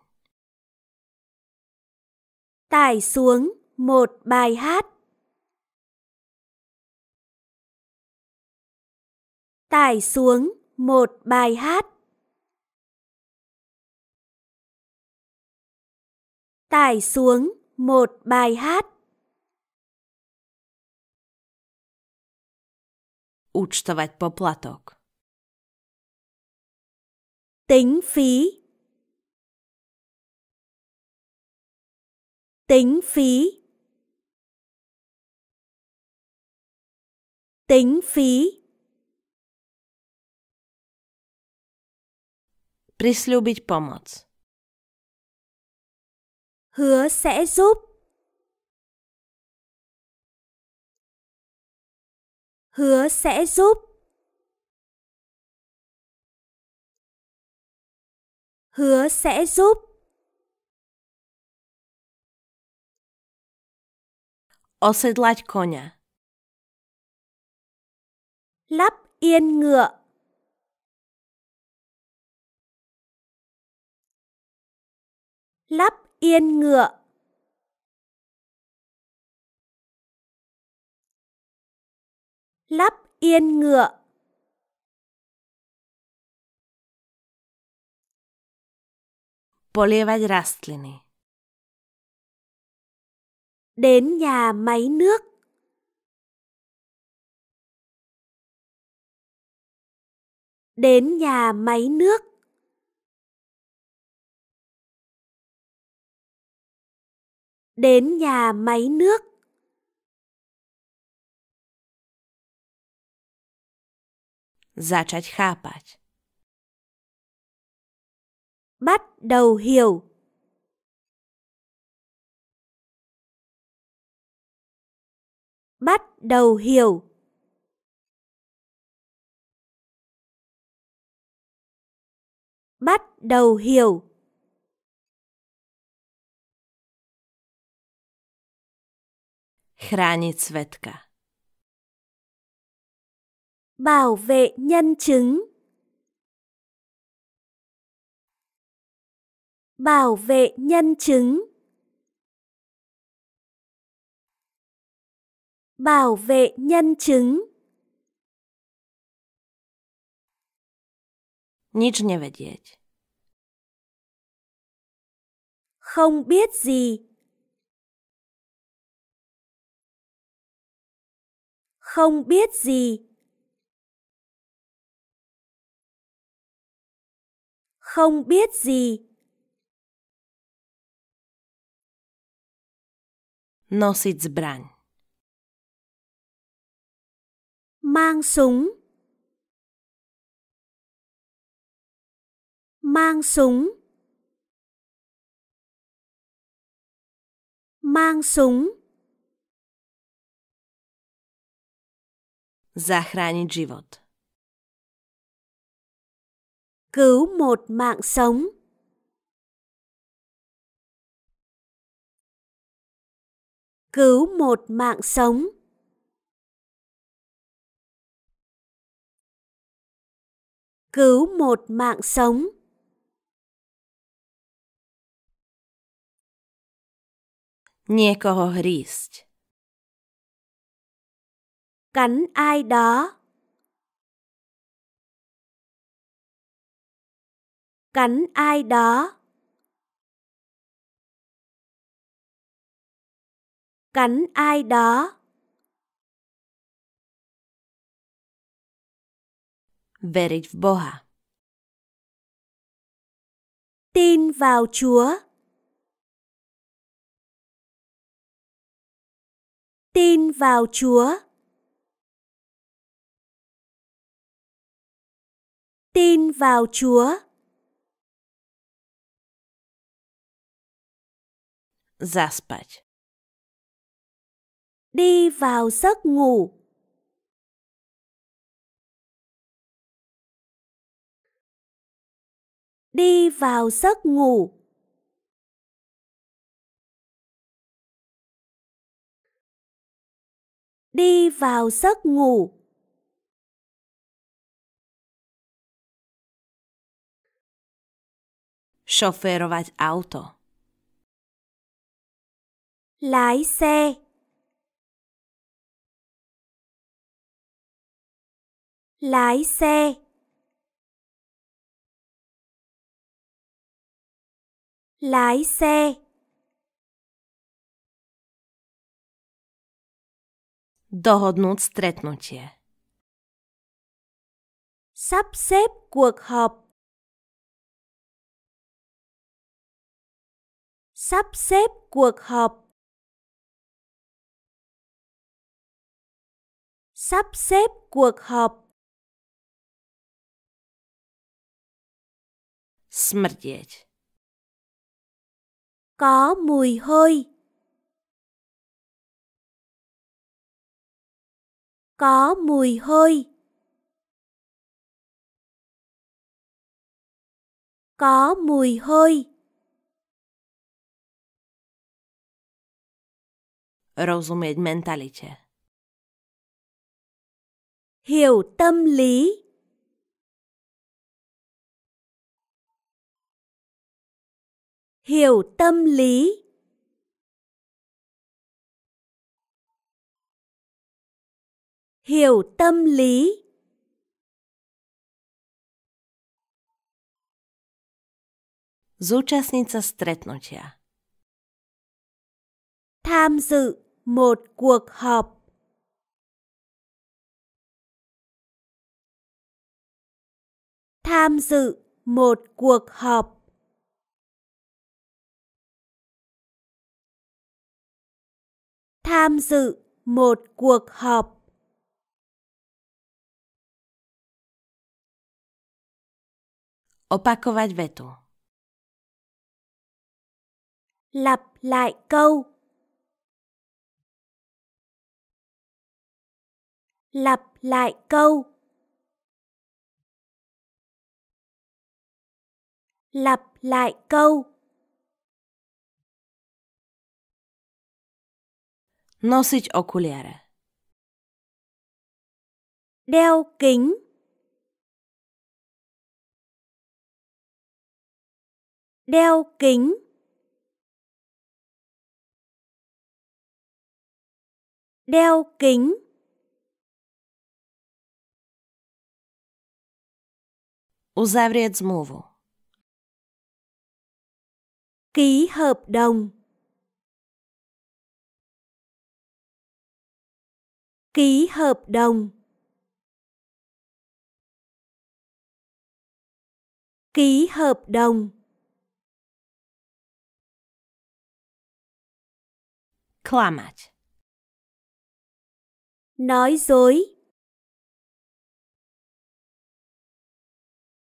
Tải xuống một bài hát. Tải xuống một bài hát. Tải xuống một bài hát. účtovať poplatok. Tính phí Tính phí Tính phí Prisľúbiť pomoc. Hứa sẽ giúp hứa sẽ giúp. Hứa sẽ giúp. Osedlać konia. Lắp yên ngựa. Lắp yên ngựa. lắp yên ngựa. Poliewać rastliny. Đến nhà máy nước. Đến nhà máy nước. Đến nhà máy nước. začať chápať. Bắt đầu hiểu Bắt đầu hiểu Bắt đầu hiểu Chrániť svetka bảo vệ nhân chứng bảo vệ nhân chứng bảo vệ nhân chứng Nic nie wiedzieć. Không biết gì. Không biết gì. không biết gì. Nosić zbrań. Mang súng. Mang súng. Mang súng. Zachrániť život cứu một mạng sống. Cứu một mạng sống. Cứu một mạng sống. Некого грызть. Cắn ai đó. cắn ai đó cắn ai đó Verić v Boha Tin vào Chúa Tin vào Chúa Tin vào Chúa Zaspać. Đi vào giấc ngủ. Đi vào giấc ngủ. Đi vào giấc ngủ. Szoferować auto lái xe lái xe lái xe dohodnout stretnutie sắp xếp cuộc họp sắp xếp cuộc họp sắp xếp cuộc họp. Смердеть. Có mùi hôi. Có mùi hôi. Có mùi hôi. Rozumieć mentalicie hiểu tâm lý hiểu tâm lý hiểu tâm lý Zúčastnica stretnutia Tham dự một cuộc họp tham dự một cuộc họp tham dự một cuộc họp opakować vetu lặp lại câu lặp lại câu lặp lại câu nosić okulary đeo kính đeo kính đeo kính Uzavrieć zmówu ký hợp đồng ký hợp đồng ký hợp đồng kłamać nói dối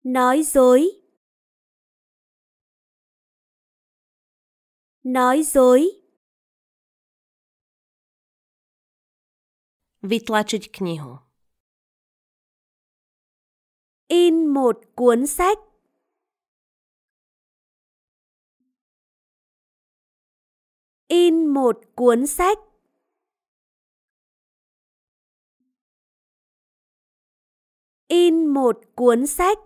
nói dối Nói dối. Vytlačiť knihu. In một cuốn sách. In một cuốn sách. In một cuốn sách.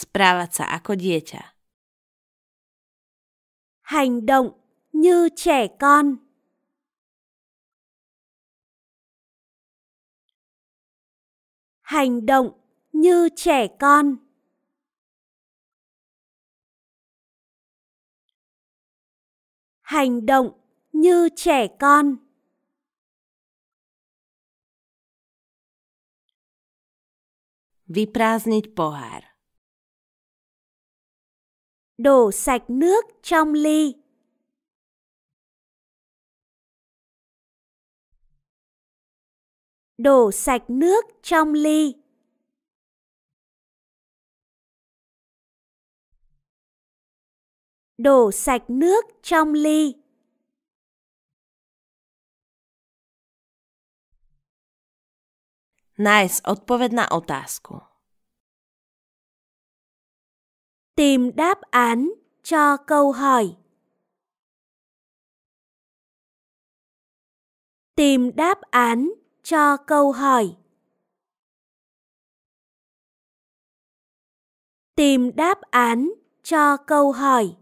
Správať sa ako dieťa. Hành động như trẻ con. Hành động như trẻ con. Hành động như trẻ con. Vyprázdniť pohár đổ sạch nước trong ly. Đổ sạch nước trong ly. Đổ sạch nước trong ly. Nájsť odpoveď na otázku. tìm đáp án cho câu hỏi. Tìm đáp án cho câu hỏi. Tìm đáp án cho câu hỏi.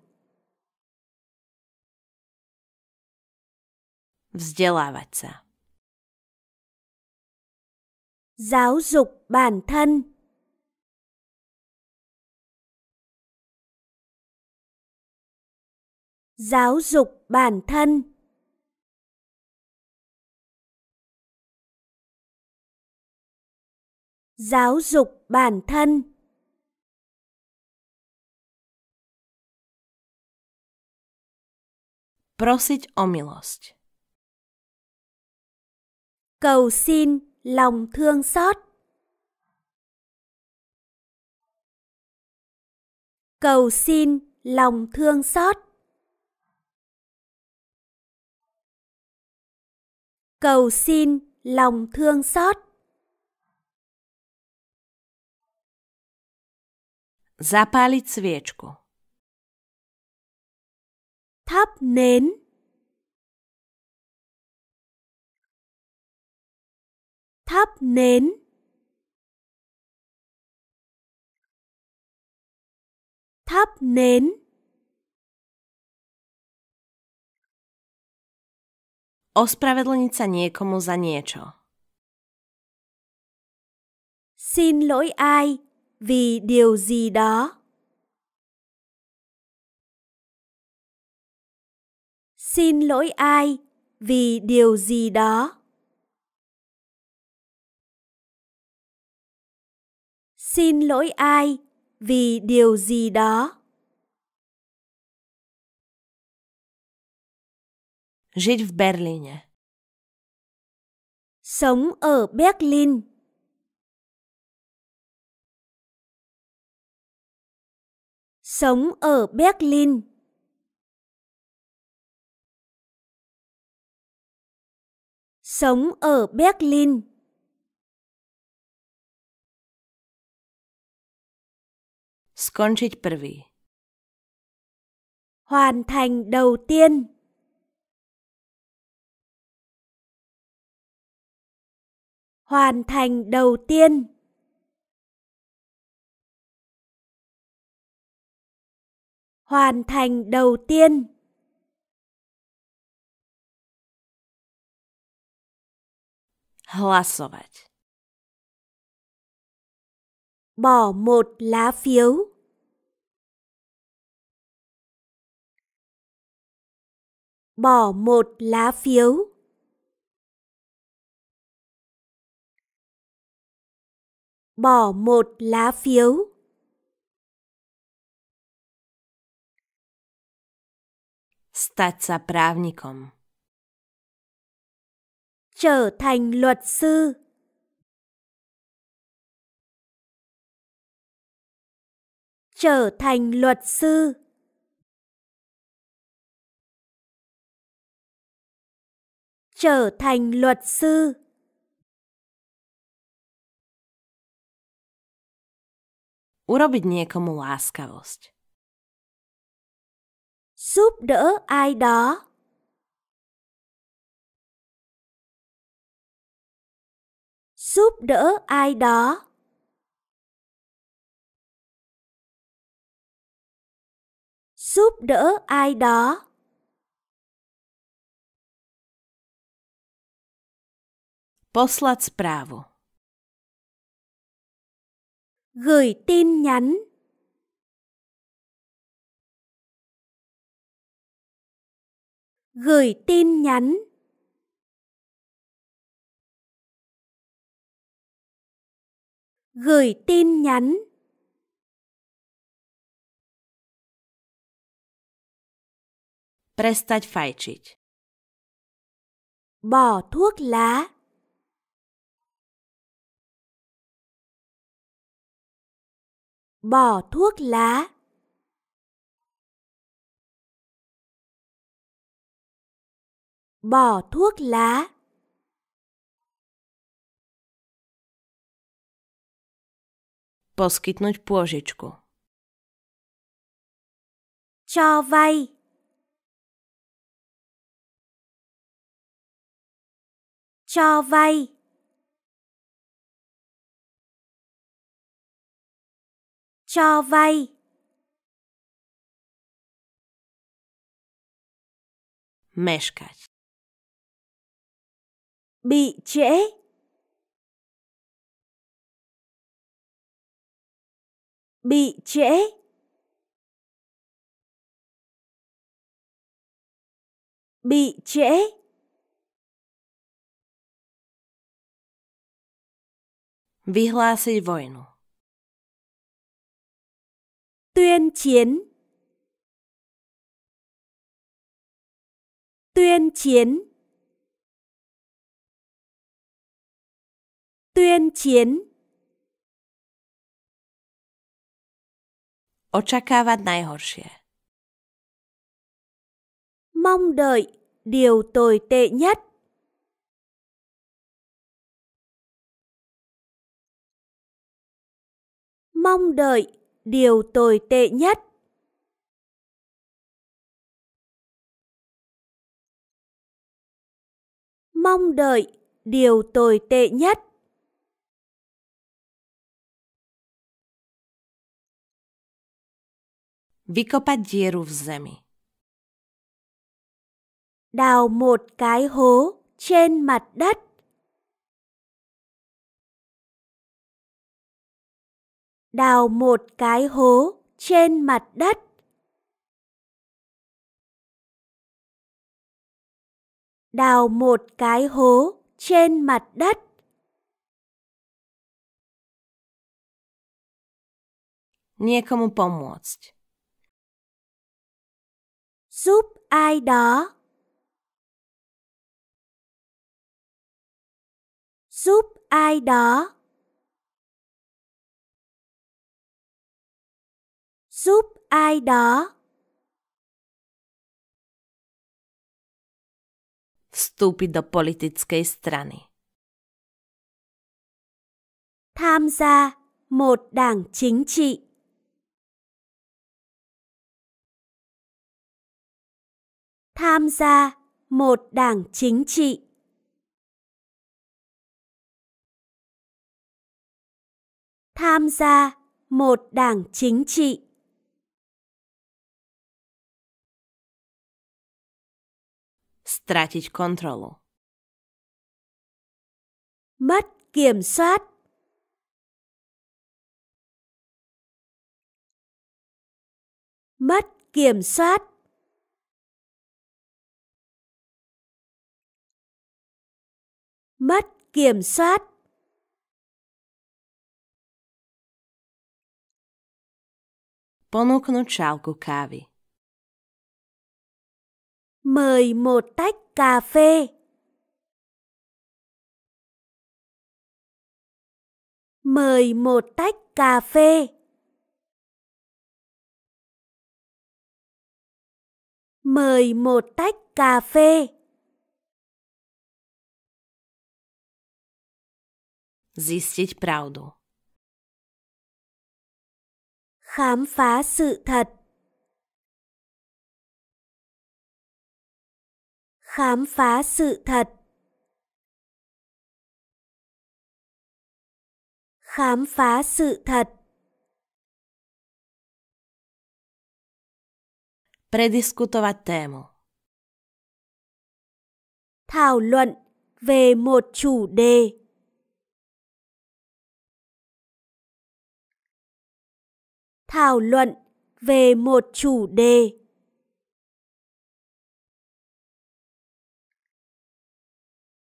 Взделаваться. Giáo dục bản thân giáo dục bản thân giáo dục bản thân prosiť o milosť cầu xin lòng thương xót cầu xin lòng thương xót cầu xin lòng thương xót. Zapali cvječku. Thắp nến. Thắp nến. Thắp nến. Ospravedlniť sa niekomu za niečo. Xin lỗi ai vì điều gì đó. Xin lỗi ai vì điều gì đó. Xin lỗi ai vì điều gì đó. Żyć w Berlinie. Sống ở Berlin. Sống ở Berlin. Sống ở Berlin. Skončit prvý. Hoàn thành đầu tiên. hoàn thành đầu tiên hoàn thành đầu tiên Hlasować. Bỏ một lá phiếu. Bỏ một lá phiếu. bỏ một lá phiếu stać za prawnikom trở thành luật sư trở thành luật sư trở thành luật sư Urobiť niekomu láskavosť. Súp đỡ ai đó. Súp đỡ ai đó. Súp đỡ ai đó. Poslať správu. gửi tin nhắn gửi tin nhắn gửi tin nhắn Prestać fajczyć. Bỏ thuốc lá. bỏ thuốc lá bỏ thuốc lá poskytnúť pôžičku cho vay cho vay cho vay mieszkać bị trễ bị trễ bị trễ vyhlásit vojnu tuyên chiến tuyên chiến tuyên chiến oczekiwać najhorsze mong đợi điều tồi tệ nhất mong đợi điều tồi tệ nhất. Mong đợi điều tồi tệ nhất. Wykopać dziurę w ziemi. Đào một cái hố trên mặt đất. đào một cái hố trên mặt đất. Đào một cái hố trên mặt đất. Некому помочь. Giúp ai đó. Giúp ai đó. giúp ai đó. Vstúpiť do politickej strany. Tham gia một đảng chính trị. Tham gia một đảng chính trị. Tham gia một đảng chính trị. Strátiť kontrolu. Mất kiểm soát. Mất kiểm soát. Mất kiểm soát. Ponúknuť šálku kávy. mời một tách cà phê. Mời một tách cà phê. Mời một tách cà phê. Zjistit pravdu. Khám phá sự thật. khám phá sự thật khám phá sự thật prediscutovat temu thảo luận về một chủ đề thảo luận về một chủ đề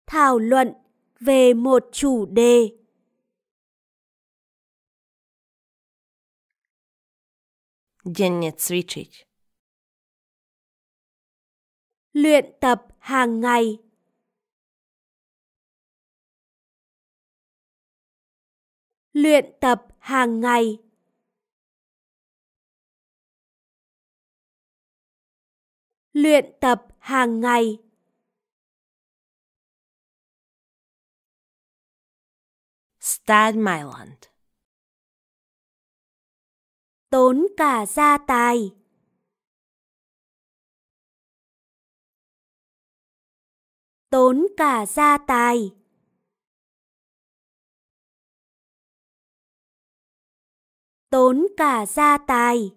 thảo luận về một chủ đề Dziennie ćwiczyć. Luyện tập hàng ngày. Luyện tập hàng ngày. Luyện tập hàng ngày. Stad Mailand. Tốn cả gia tài. Tốn cả gia tài. Tốn cả gia tài.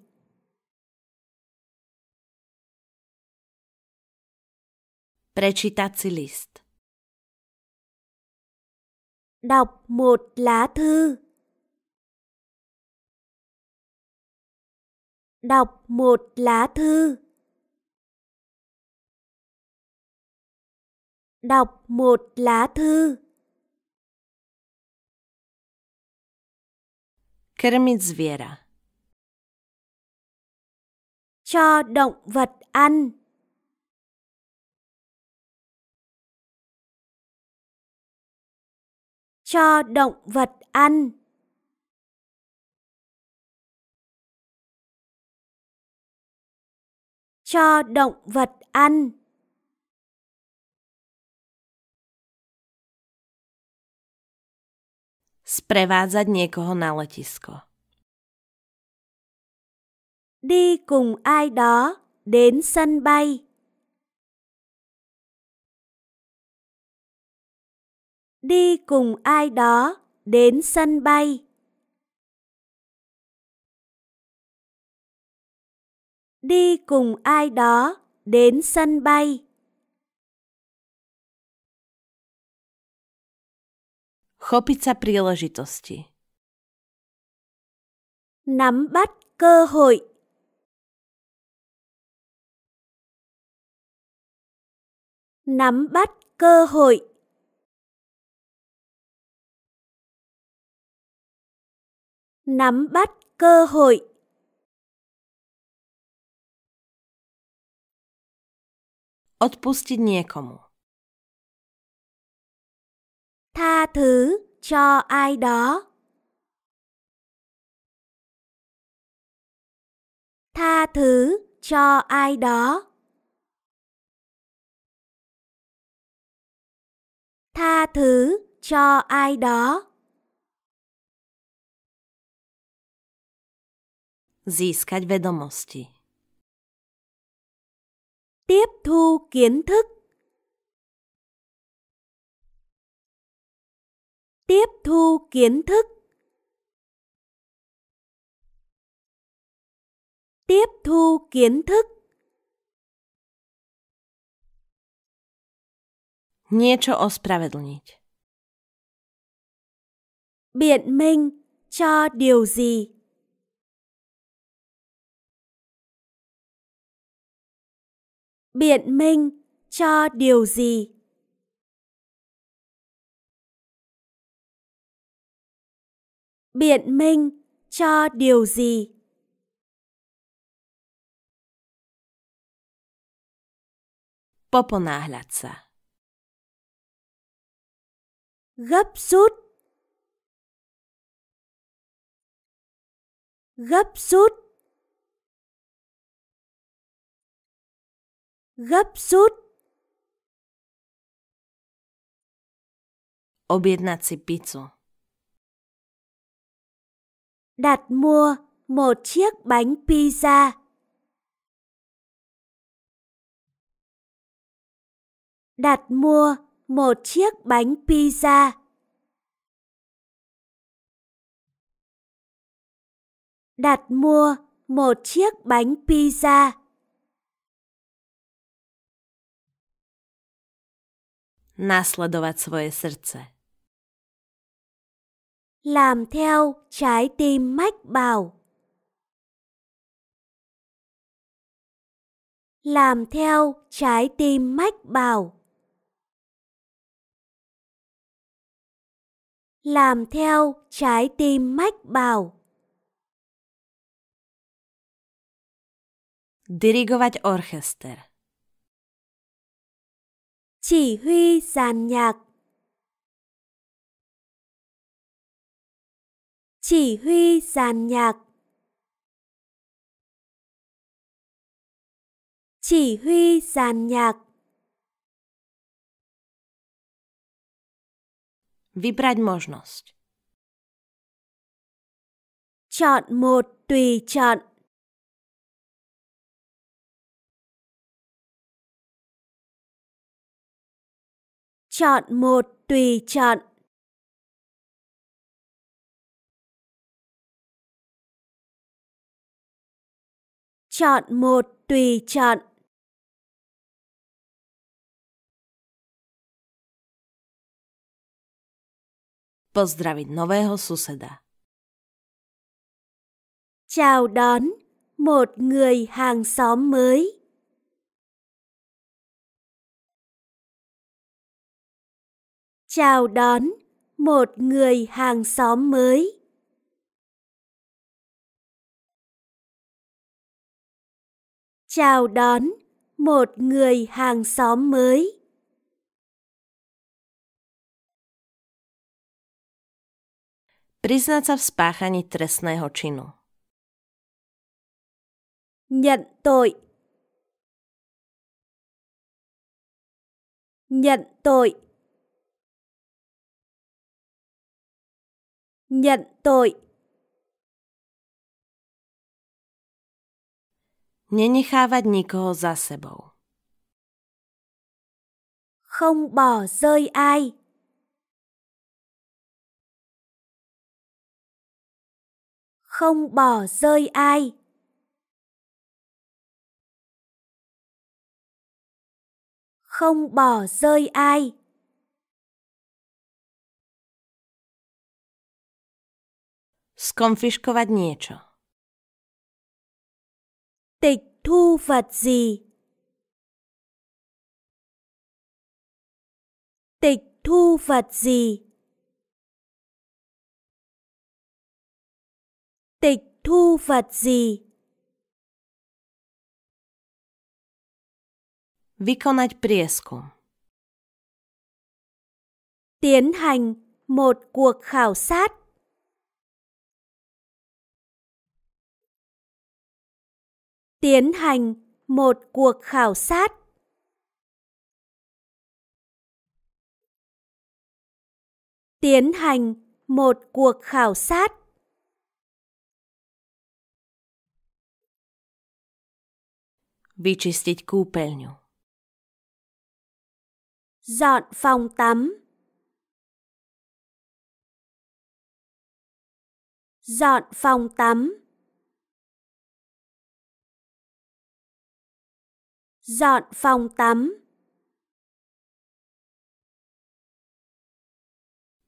Prečitací list. đọc một lá thư đọc một lá thư đọc một lá thư Krmit zviera. Cho động vật ăn. cho động vật ăn. cho động vật ăn. Sprevádzať niekoho na letisko. Đi cùng ai đó đến sân bay. đi cùng ai đó đến sân bay đi cùng ai đó đến sân bay Chopiť sa príležitosti. Nắm bắt cơ hội. Nắm bắt cơ hội. nắm bắt cơ hội odpustiť niekomu tha thứ cho ai đó tha thứ cho ai đó tha thứ cho ai đó Získať vedomosti. Tiếp thu kiến thức. Tiếp thu kiến thức. Tiếp thu kiến thức. Niečo ospravedlniť. Biện minh cho điều gì? biện minh cho điều gì biện minh cho điều gì popona hlatsa gấp rút gấp rút gấp rút. Objednat si pizzu. Đặt mua một chiếc bánh pizza. Đặt mua một chiếc bánh pizza. Đặt mua một chiếc bánh pizza. nasledovat svoje srdce. Làm theo trái tim mách bảo. Làm theo trái tim mách bảo. Làm theo trái tim mách bảo. Dirigovať orchester chỉ huy giàn nhạc chỉ huy giàn nhạc chỉ huy giàn nhạc Wybrać możność. Chọn một tùy chọn Chọn một tùy chọn. Chọn một tùy chọn. Pozdraviť nového suseda. Chào đón một người hàng xóm mới. chào đón một người hàng xóm mới chào đón một người hàng xóm mới Priznať sa v spáchaní trestného činu. Nhận tội Nhận tội nhận tội. Nenechávať nikoho za sebou. Không bỏ rơi ai. Không bỏ rơi ai. Không bỏ rơi ai. Skonfiškovať niečo. Tịch thu vật gì? Tịch thu vật gì? Tịch thu vật gì? Vykonať prieskum. Tiến hành một cuộc khảo sát tiến hành một cuộc khảo sát tiến hành một cuộc khảo sát Вычистить купальню. Dọn phòng tắm. Dọn phòng tắm. Dọn phòng tắm.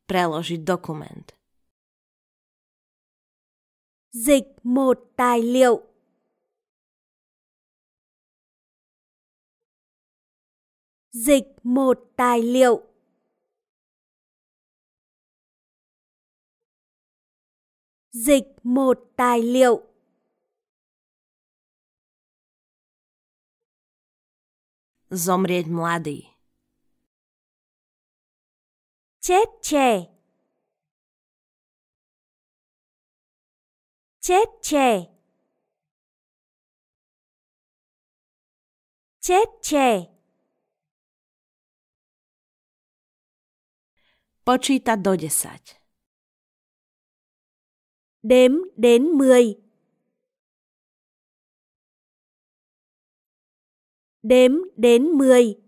Preloži dokument. Dịch một tài liệu. Dịch một tài liệu. Dịch một tài liệu. zomrieť mladý. Tete. Tete. Tete. Počíta do 10. Đếm đến 10. đếm đến 10.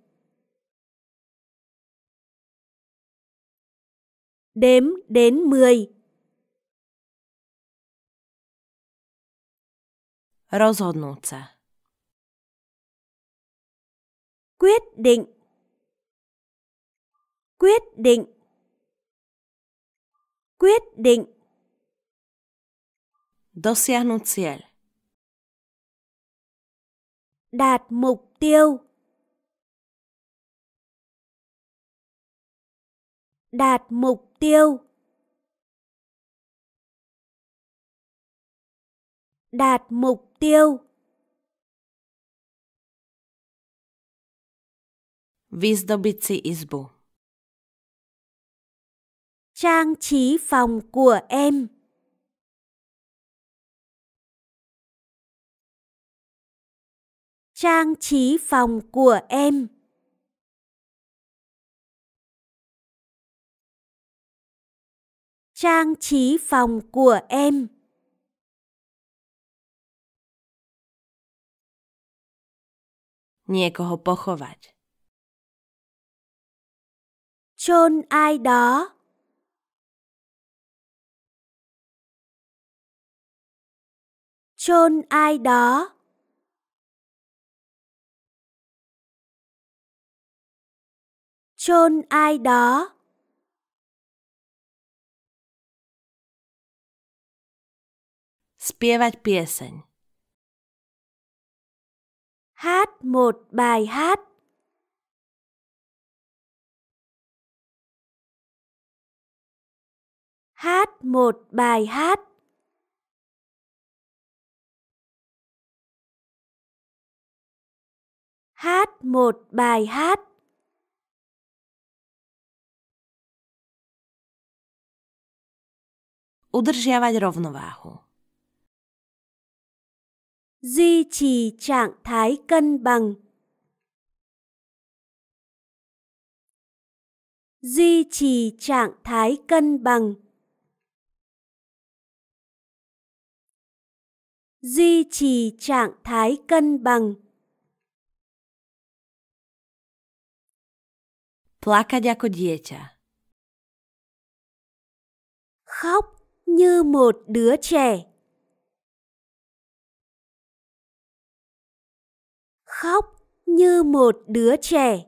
Đếm đến 10. Rozhodnúť sa. Quyết định. Quyết định. Quyết định. Dosiahnuť cieľ đạt mục tiêu đạt mục tiêu đạt mục tiêu vyzdobit si izbu trang trí phòng của em trang trí phòng của em trang trí phòng của em niekoho pochować chôn ai đó chôn ai đó chôn ai đó śpiewać pieseń hát một bài hát hát một bài hát hát một bài hát Udržiavať rovnováhu. Duy trì trạng thái cân bằng. Duy trì trạng thái cân bằng. Duy trì trạng thái cân bằng. Plakať ako dieťa. Khóc như một đứa trẻ. Khóc như một đứa trẻ.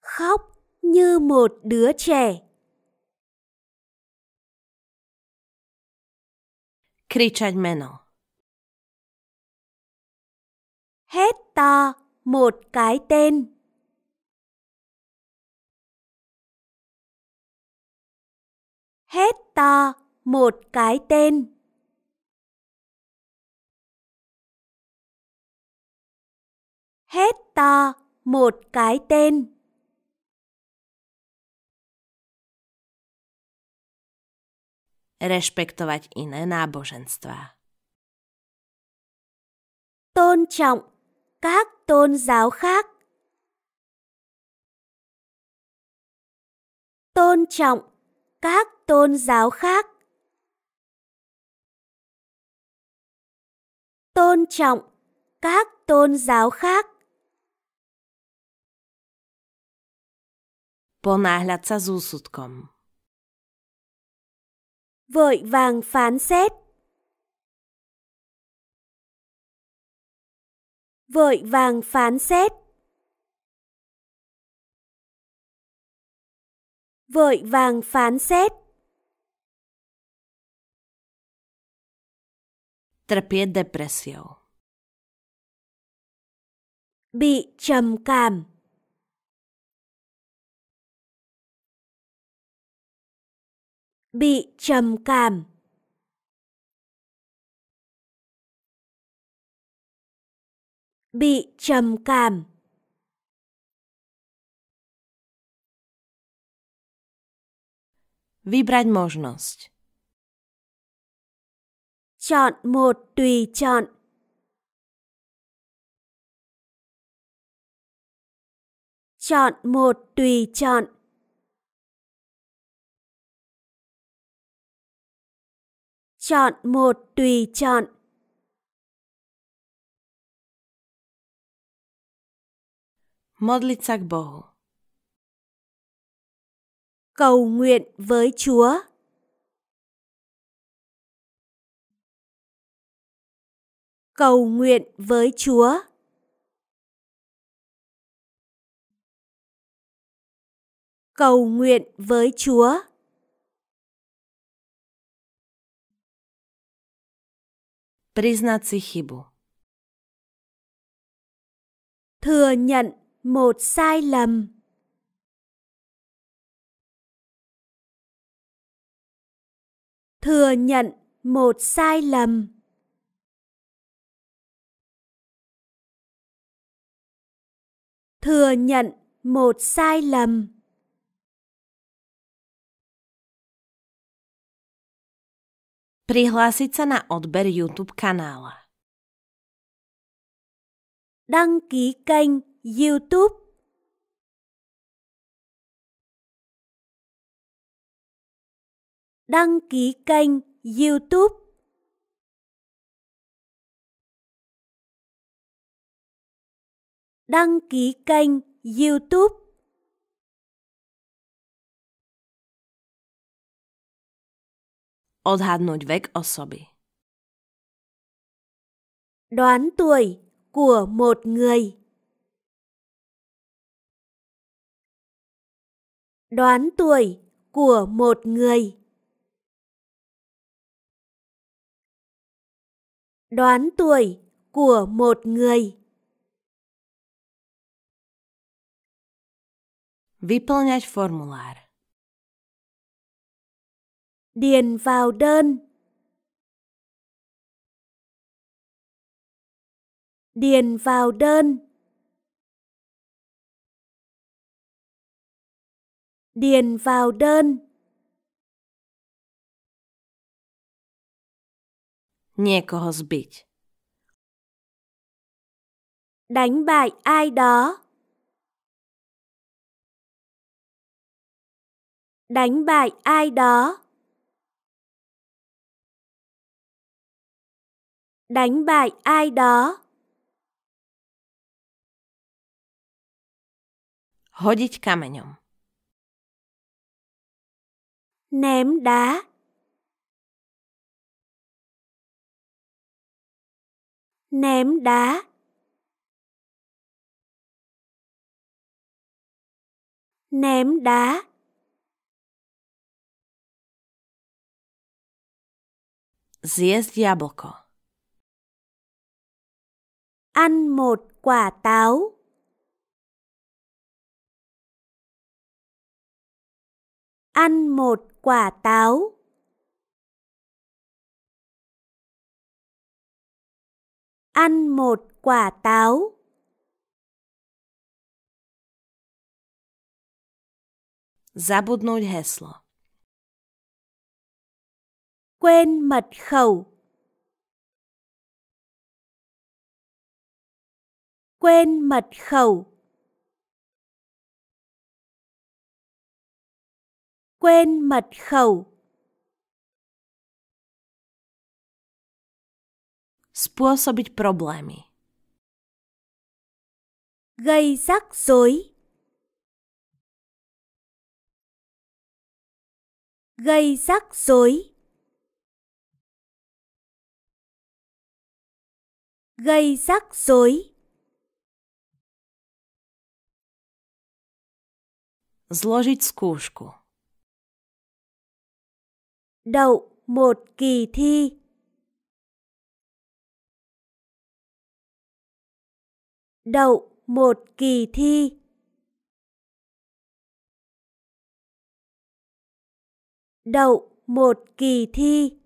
Khóc như một đứa trẻ. Krzyczeć meno. Hét to một cái tên. hét to một cái tên. Hét to một cái tên. Rešpektovať iné náboženstvá. Tôn trọng các tôn giáo khác. Tôn trọng các tôn giáo khác. Tôn trọng các tôn giáo khác. Ponáhľať sa s úsudkom. Vội vàng phán xét. Vội vàng phán xét. vội vàng phán xét. Trapie depresio. Bị trầm cảm. Bị trầm cảm. Bị trầm cảm. Vybrať možnosť. Chọn một tùy chọn. Chọn một tùy chọn. Chọn một tùy chọn. Modliť sa k Bohu. cầu nguyện với Chúa. Cầu nguyện với Chúa. Cầu nguyện với Chúa. Признаться хибу. Thừa nhận một sai lầm. thừa nhận một sai lầm thừa nhận một sai lầm prihlásit sa na odber YouTube kanála. Đăng ký kênh YouTube đăng ký kênh YouTube. Đăng ký kênh YouTube. Odhadnąć vek osoby. Đoán tuổi của một người. Đoán tuổi của một người. đoán tuổi của một người. Выполнять формуляр. Điền vào đơn. Điền vào đơn. Điền vào đơn. Niekoho сбить, Đánh bại ai đó. Đánh bại ai đó. Đánh bại ai đó. Hodiť kameňom. Ném đá. ném đá ném đá zjeść jabłko ăn một quả táo ăn một quả táo ăn một quả táo. Забуднуть heslo. Quên mật khẩu. Quên mật khẩu. Quên mật khẩu. spôsobiť problémy. Gây rắc rối. Gây rắc rối. Gây rắc rối. Zložiť skúšku. Đậu một kỳ thi. đậu một kỳ thi. Đậu một kỳ thi.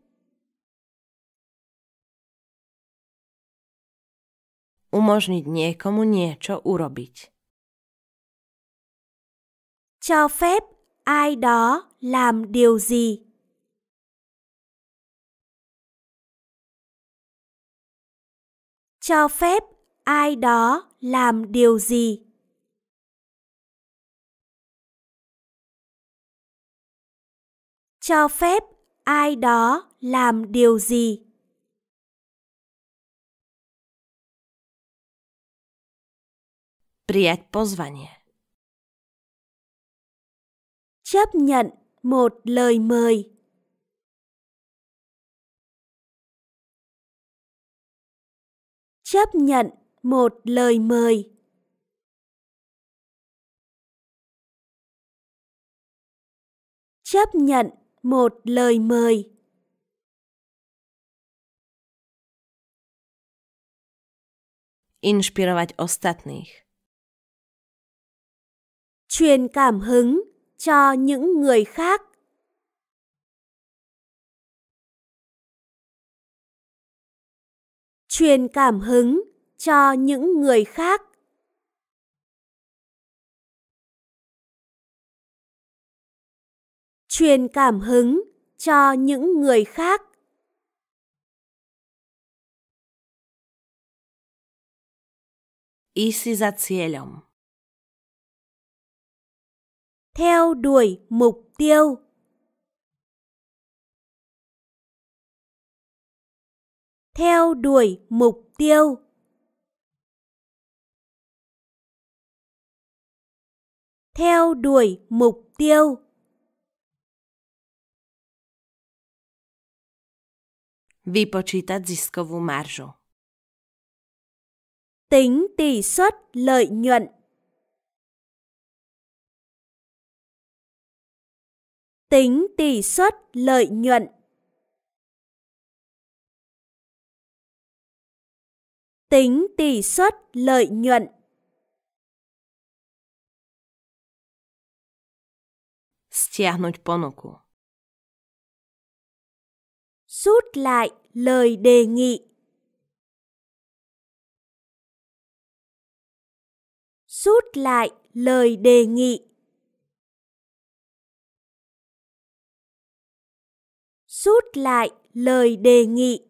Umožnit niekomu niečo urobiť. Cho phép ai đó làm điều gì. Cho phép ai đó làm điều gì cho phép ai đó làm điều gì Prijať pozvanie. Chấp nhận một lời mời. Chấp nhận một lời mời chấp nhận một lời mời inspirować ostatnich truyền cảm hứng cho những người khác truyền cảm hứng cho những người khác. Truyền cảm hứng cho những người khác. Идти за целем. Theo đuổi mục tiêu. Theo đuổi mục tiêu. theo đuổi mục tiêu. Wypoczytać zyskową marżę. Tính tỷ suất lợi nhuận. Tính tỷ suất lợi nhuận. Tính tỷ suất lợi nhuận. stiahnuť ponuku. Rút lại lời đề nghị. Rút lại lời đề nghị. Rút lại lời đề nghị.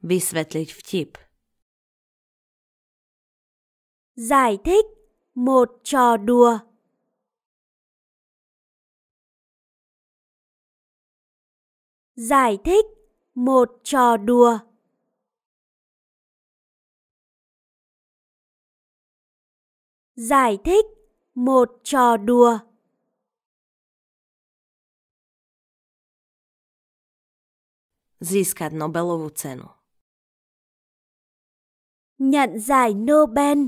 Vysvetliť vtip. Giải thích một trò đùa giải thích một trò đùa giải thích một trò đùa získat Nobelovu cenu nhận giải Nobel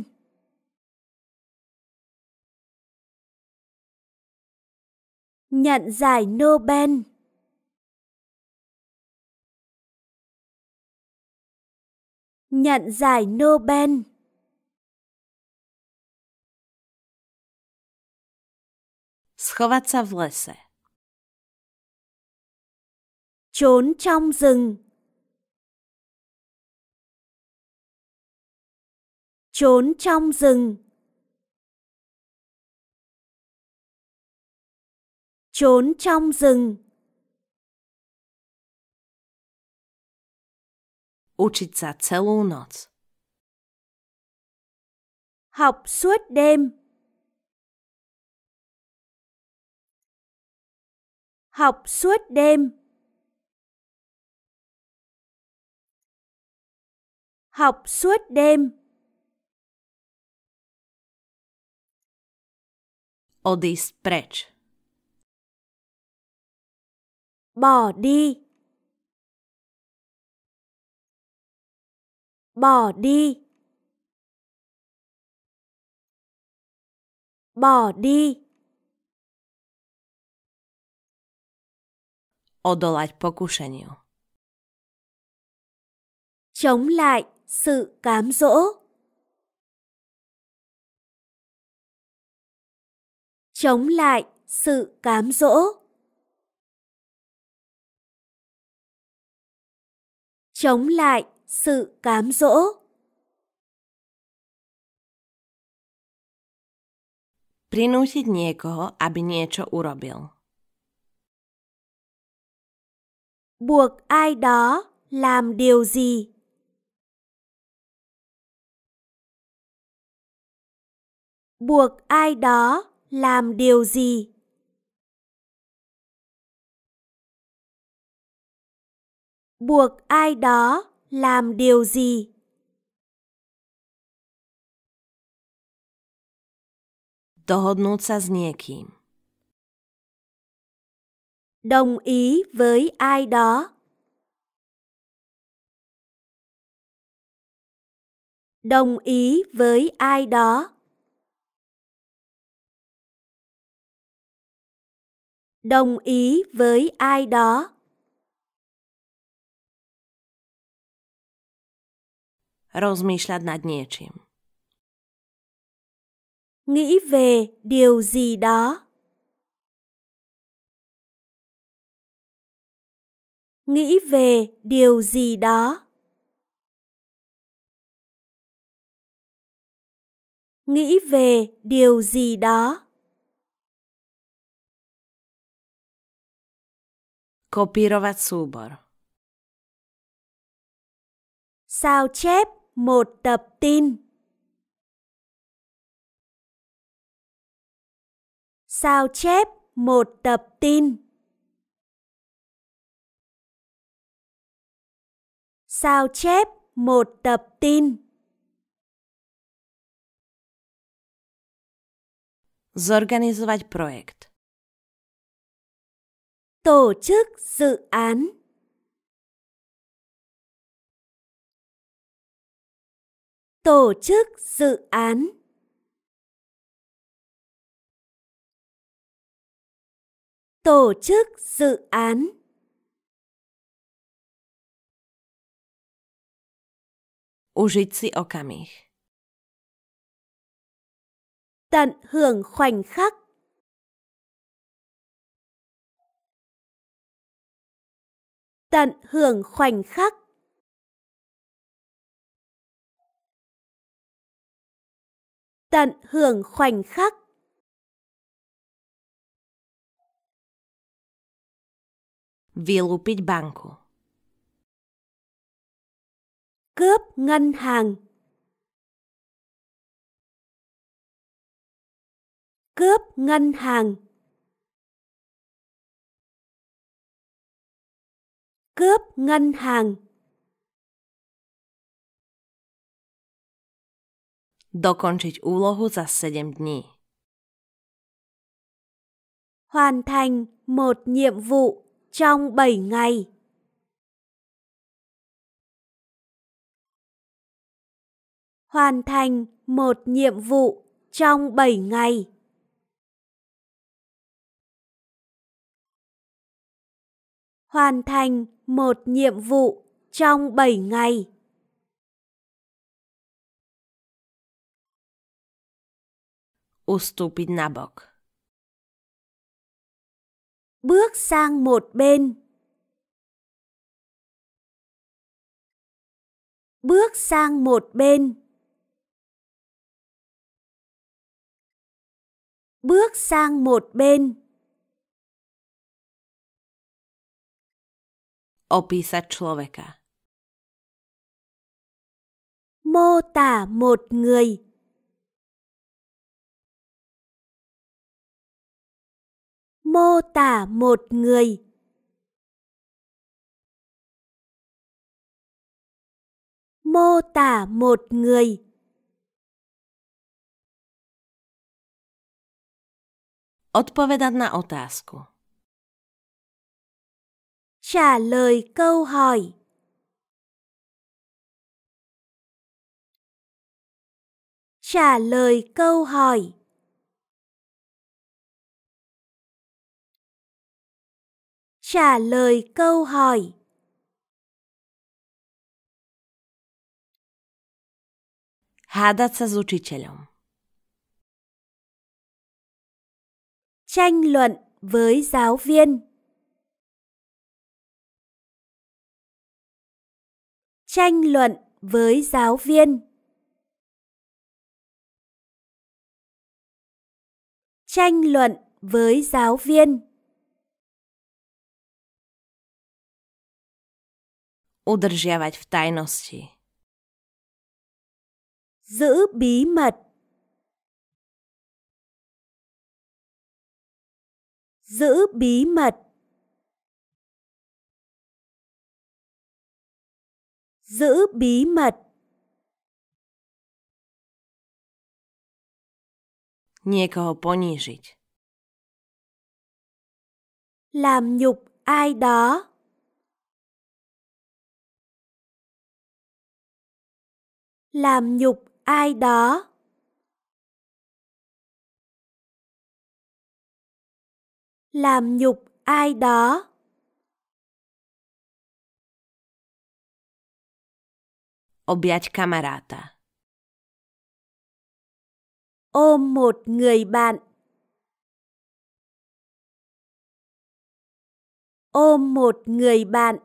nhận giải Nobel. Nhận giải Nobel. Schowaca w lesie. Trốn trong rừng. Trốn trong rừng. trốn trong rừng. Uczyć za całą noc. Học suốt đêm. Học suốt đêm. Học suốt đêm. Odejść precz bỏ đi bỏ đi bỏ đi odolać pokuszeniu chống lại sự cám dỗ chống lại sự cám dỗ chống lại sự cám dỗ. Prinútiť niekoho, aby niečo urobil. Buộc ai đó làm điều gì? Buộc ai đó làm điều gì? buộc ai đó làm điều gì dohodnúť sa s niekým đồng ý với ai đó đồng ý với ai đó đồng ý với ai đó rozmyśla nad niczym. Nghĩ về điều gì đó. Nghĩ về điều gì đó. Nghĩ về điều gì đó. Kopírować subor. Sao chép một tập tin. Sao chép một tập tin. Sao chép một tập tin. Zorganizovať projekt. Tổ chức dự án. tổ chức dự án tổ chức dự án użyć si okamih tận hưởng khoảnh khắc tận hưởng khoảnh khắc tận hưởng khoảnh khắc. Вилупить банку. Cướp ngân hàng. Cướp ngân hàng. Cướp ngân hàng. Dokončiť úlohu za 7 dní. Hoàn thành một nhiệm vụ trong 7 ngày. Hoàn thành một nhiệm vụ trong 7 ngày. Hoàn thành một nhiệm vụ trong 7 ngày. ustúpiť na bok. Bước sang một bên. Bước sang một bên. Bước sang một bên. Opisać człowieka. Mô tả một người. mô tả một người mô tả một người Odpowiadać na otázku. Trả lời câu hỏi. Trả lời câu hỏi. trả lời câu hỏi Hadaca z uczycielem. Tranh luận với giáo viên. Tranh luận với giáo viên. Tranh luận với giáo viên. udržiavať v tajnosti. Giữ bí mật. Giữ bí mật. Giữ bí mật. Niekoho ponížiť. Làm nhục ai đó. làm nhục ai đó làm nhục ai đó objać camarata, ôm một người bạn ôm một người bạn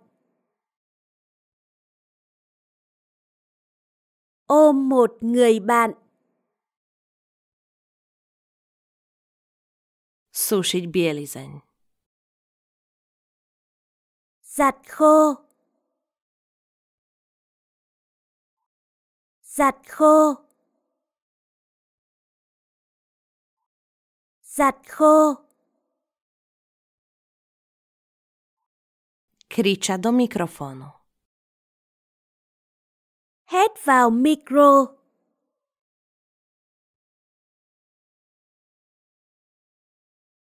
ôm một người bạn. Сушить bielizeň. Giặt khô. Giặt khô. Giặt khô. Kriča do mikrofonu. hét vào micro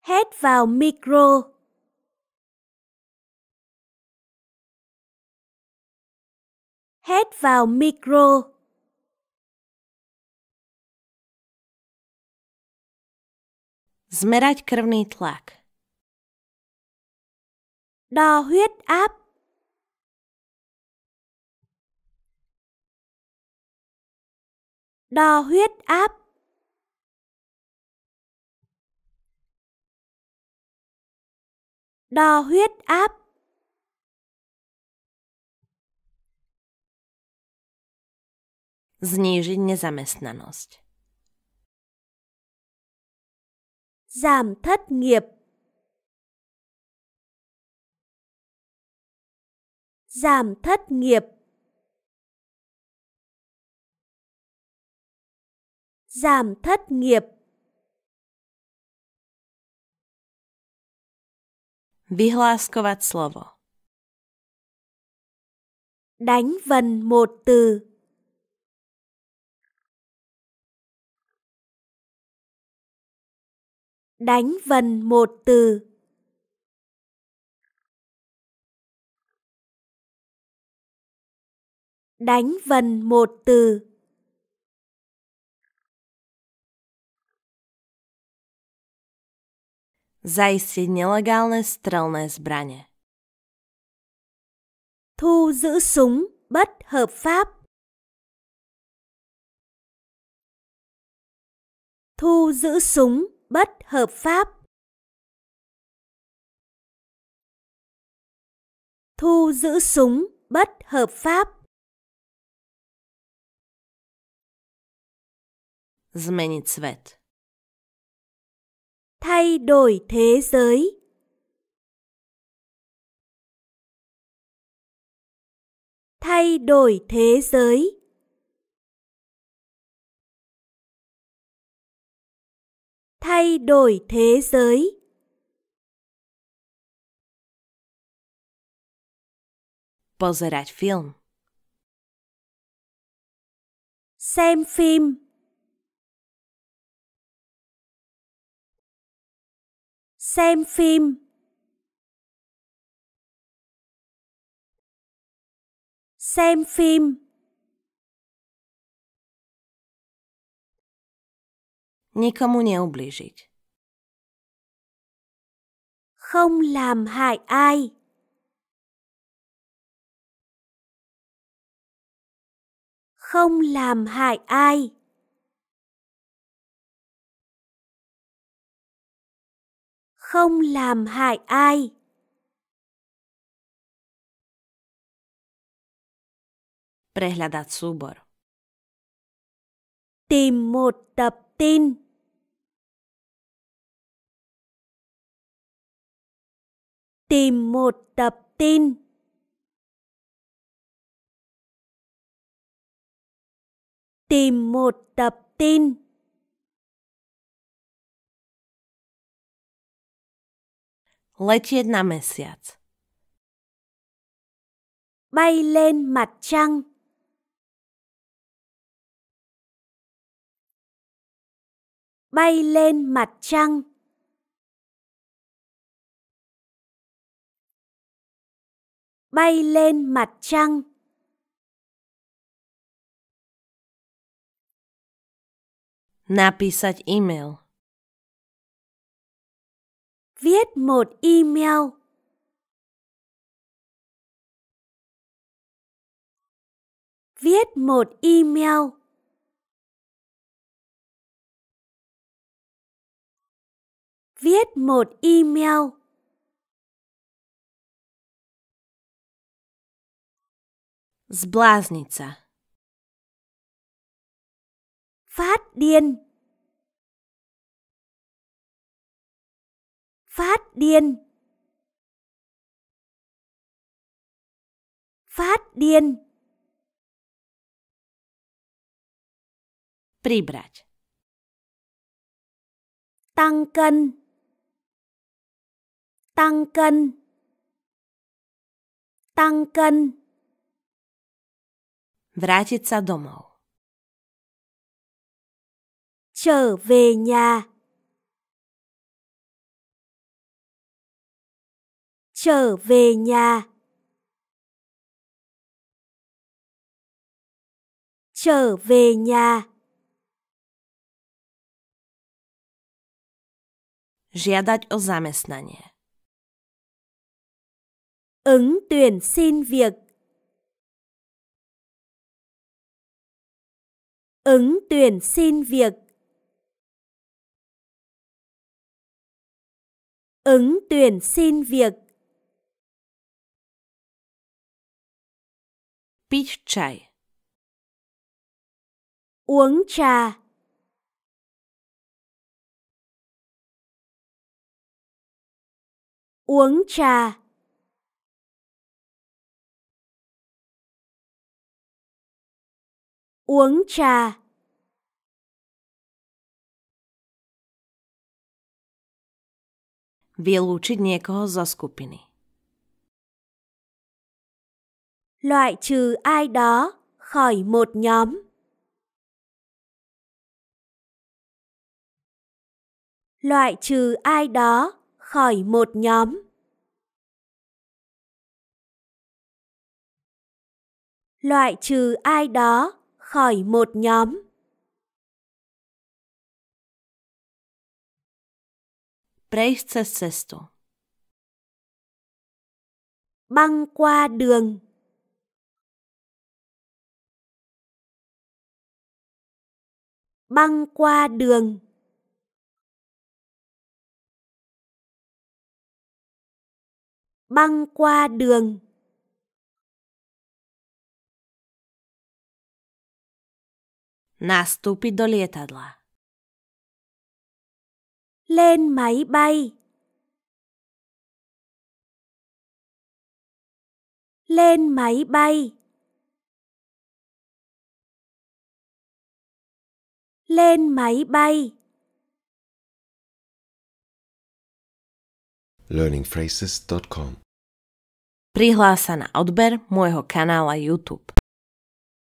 hét vào micro hét vào micro zmerať krvný tlak đo huyết áp đo huyết áp. Đo huyết áp. Znížit nezaměstnanost. Giảm thất nghiệp. Giảm thất nghiệp. giảm thất nghiệp. Vyhláskovať slovo. Đánh vần một từ. Đánh vần một từ. Đánh vần một từ. zajistit nelegálne strelné zbraně. Thu giữ súng bất hợp pháp. Thu giữ súng bất hợp pháp. Thu giữ súng bất hợp pháp. Změnit svět thay đổi thế giới thay đổi thế giới thay đổi thế giới Pozerać film Xem phim xem phim xem phim nikomu nie ubliżyć không làm hại ai không làm hại ai không làm hại ai Prehľadať súbor. Tìm một tập tin. Tìm một tập tin. Tìm một tập tin. letieť na mesiac. Bay lên mặt trăng. Bay lên mặt trăng. Bay lên mặt trăng. Napisać e-mail viết một email viết một email viết một email сблазниться phát điên Phát điên. Phát điên. Прибрать. Tăng cân. Tăng cân. Tăng cân. Vrátit sa domov. Trở về nhà. trở về nhà trở về nhà žiadať o zamestnanie ứng tuyển xin việc ứng tuyển xin việc ứng tuyển xin việc Pić czaj. Uống trà. Uống trà. Uống trà. Vylúčiť niekoho zo skupiny. loại trừ ai đó khỏi một nhóm loại trừ ai đó khỏi một nhóm loại trừ ai đó khỏi một nhóm Preis cesto. Băng qua đường băng qua đường băng qua đường Nastupi do lietadla. Lên máy bay. Lên máy bay. lên máy bay. learningphrases.com Prihlás sa na odber môjho kanála YouTube.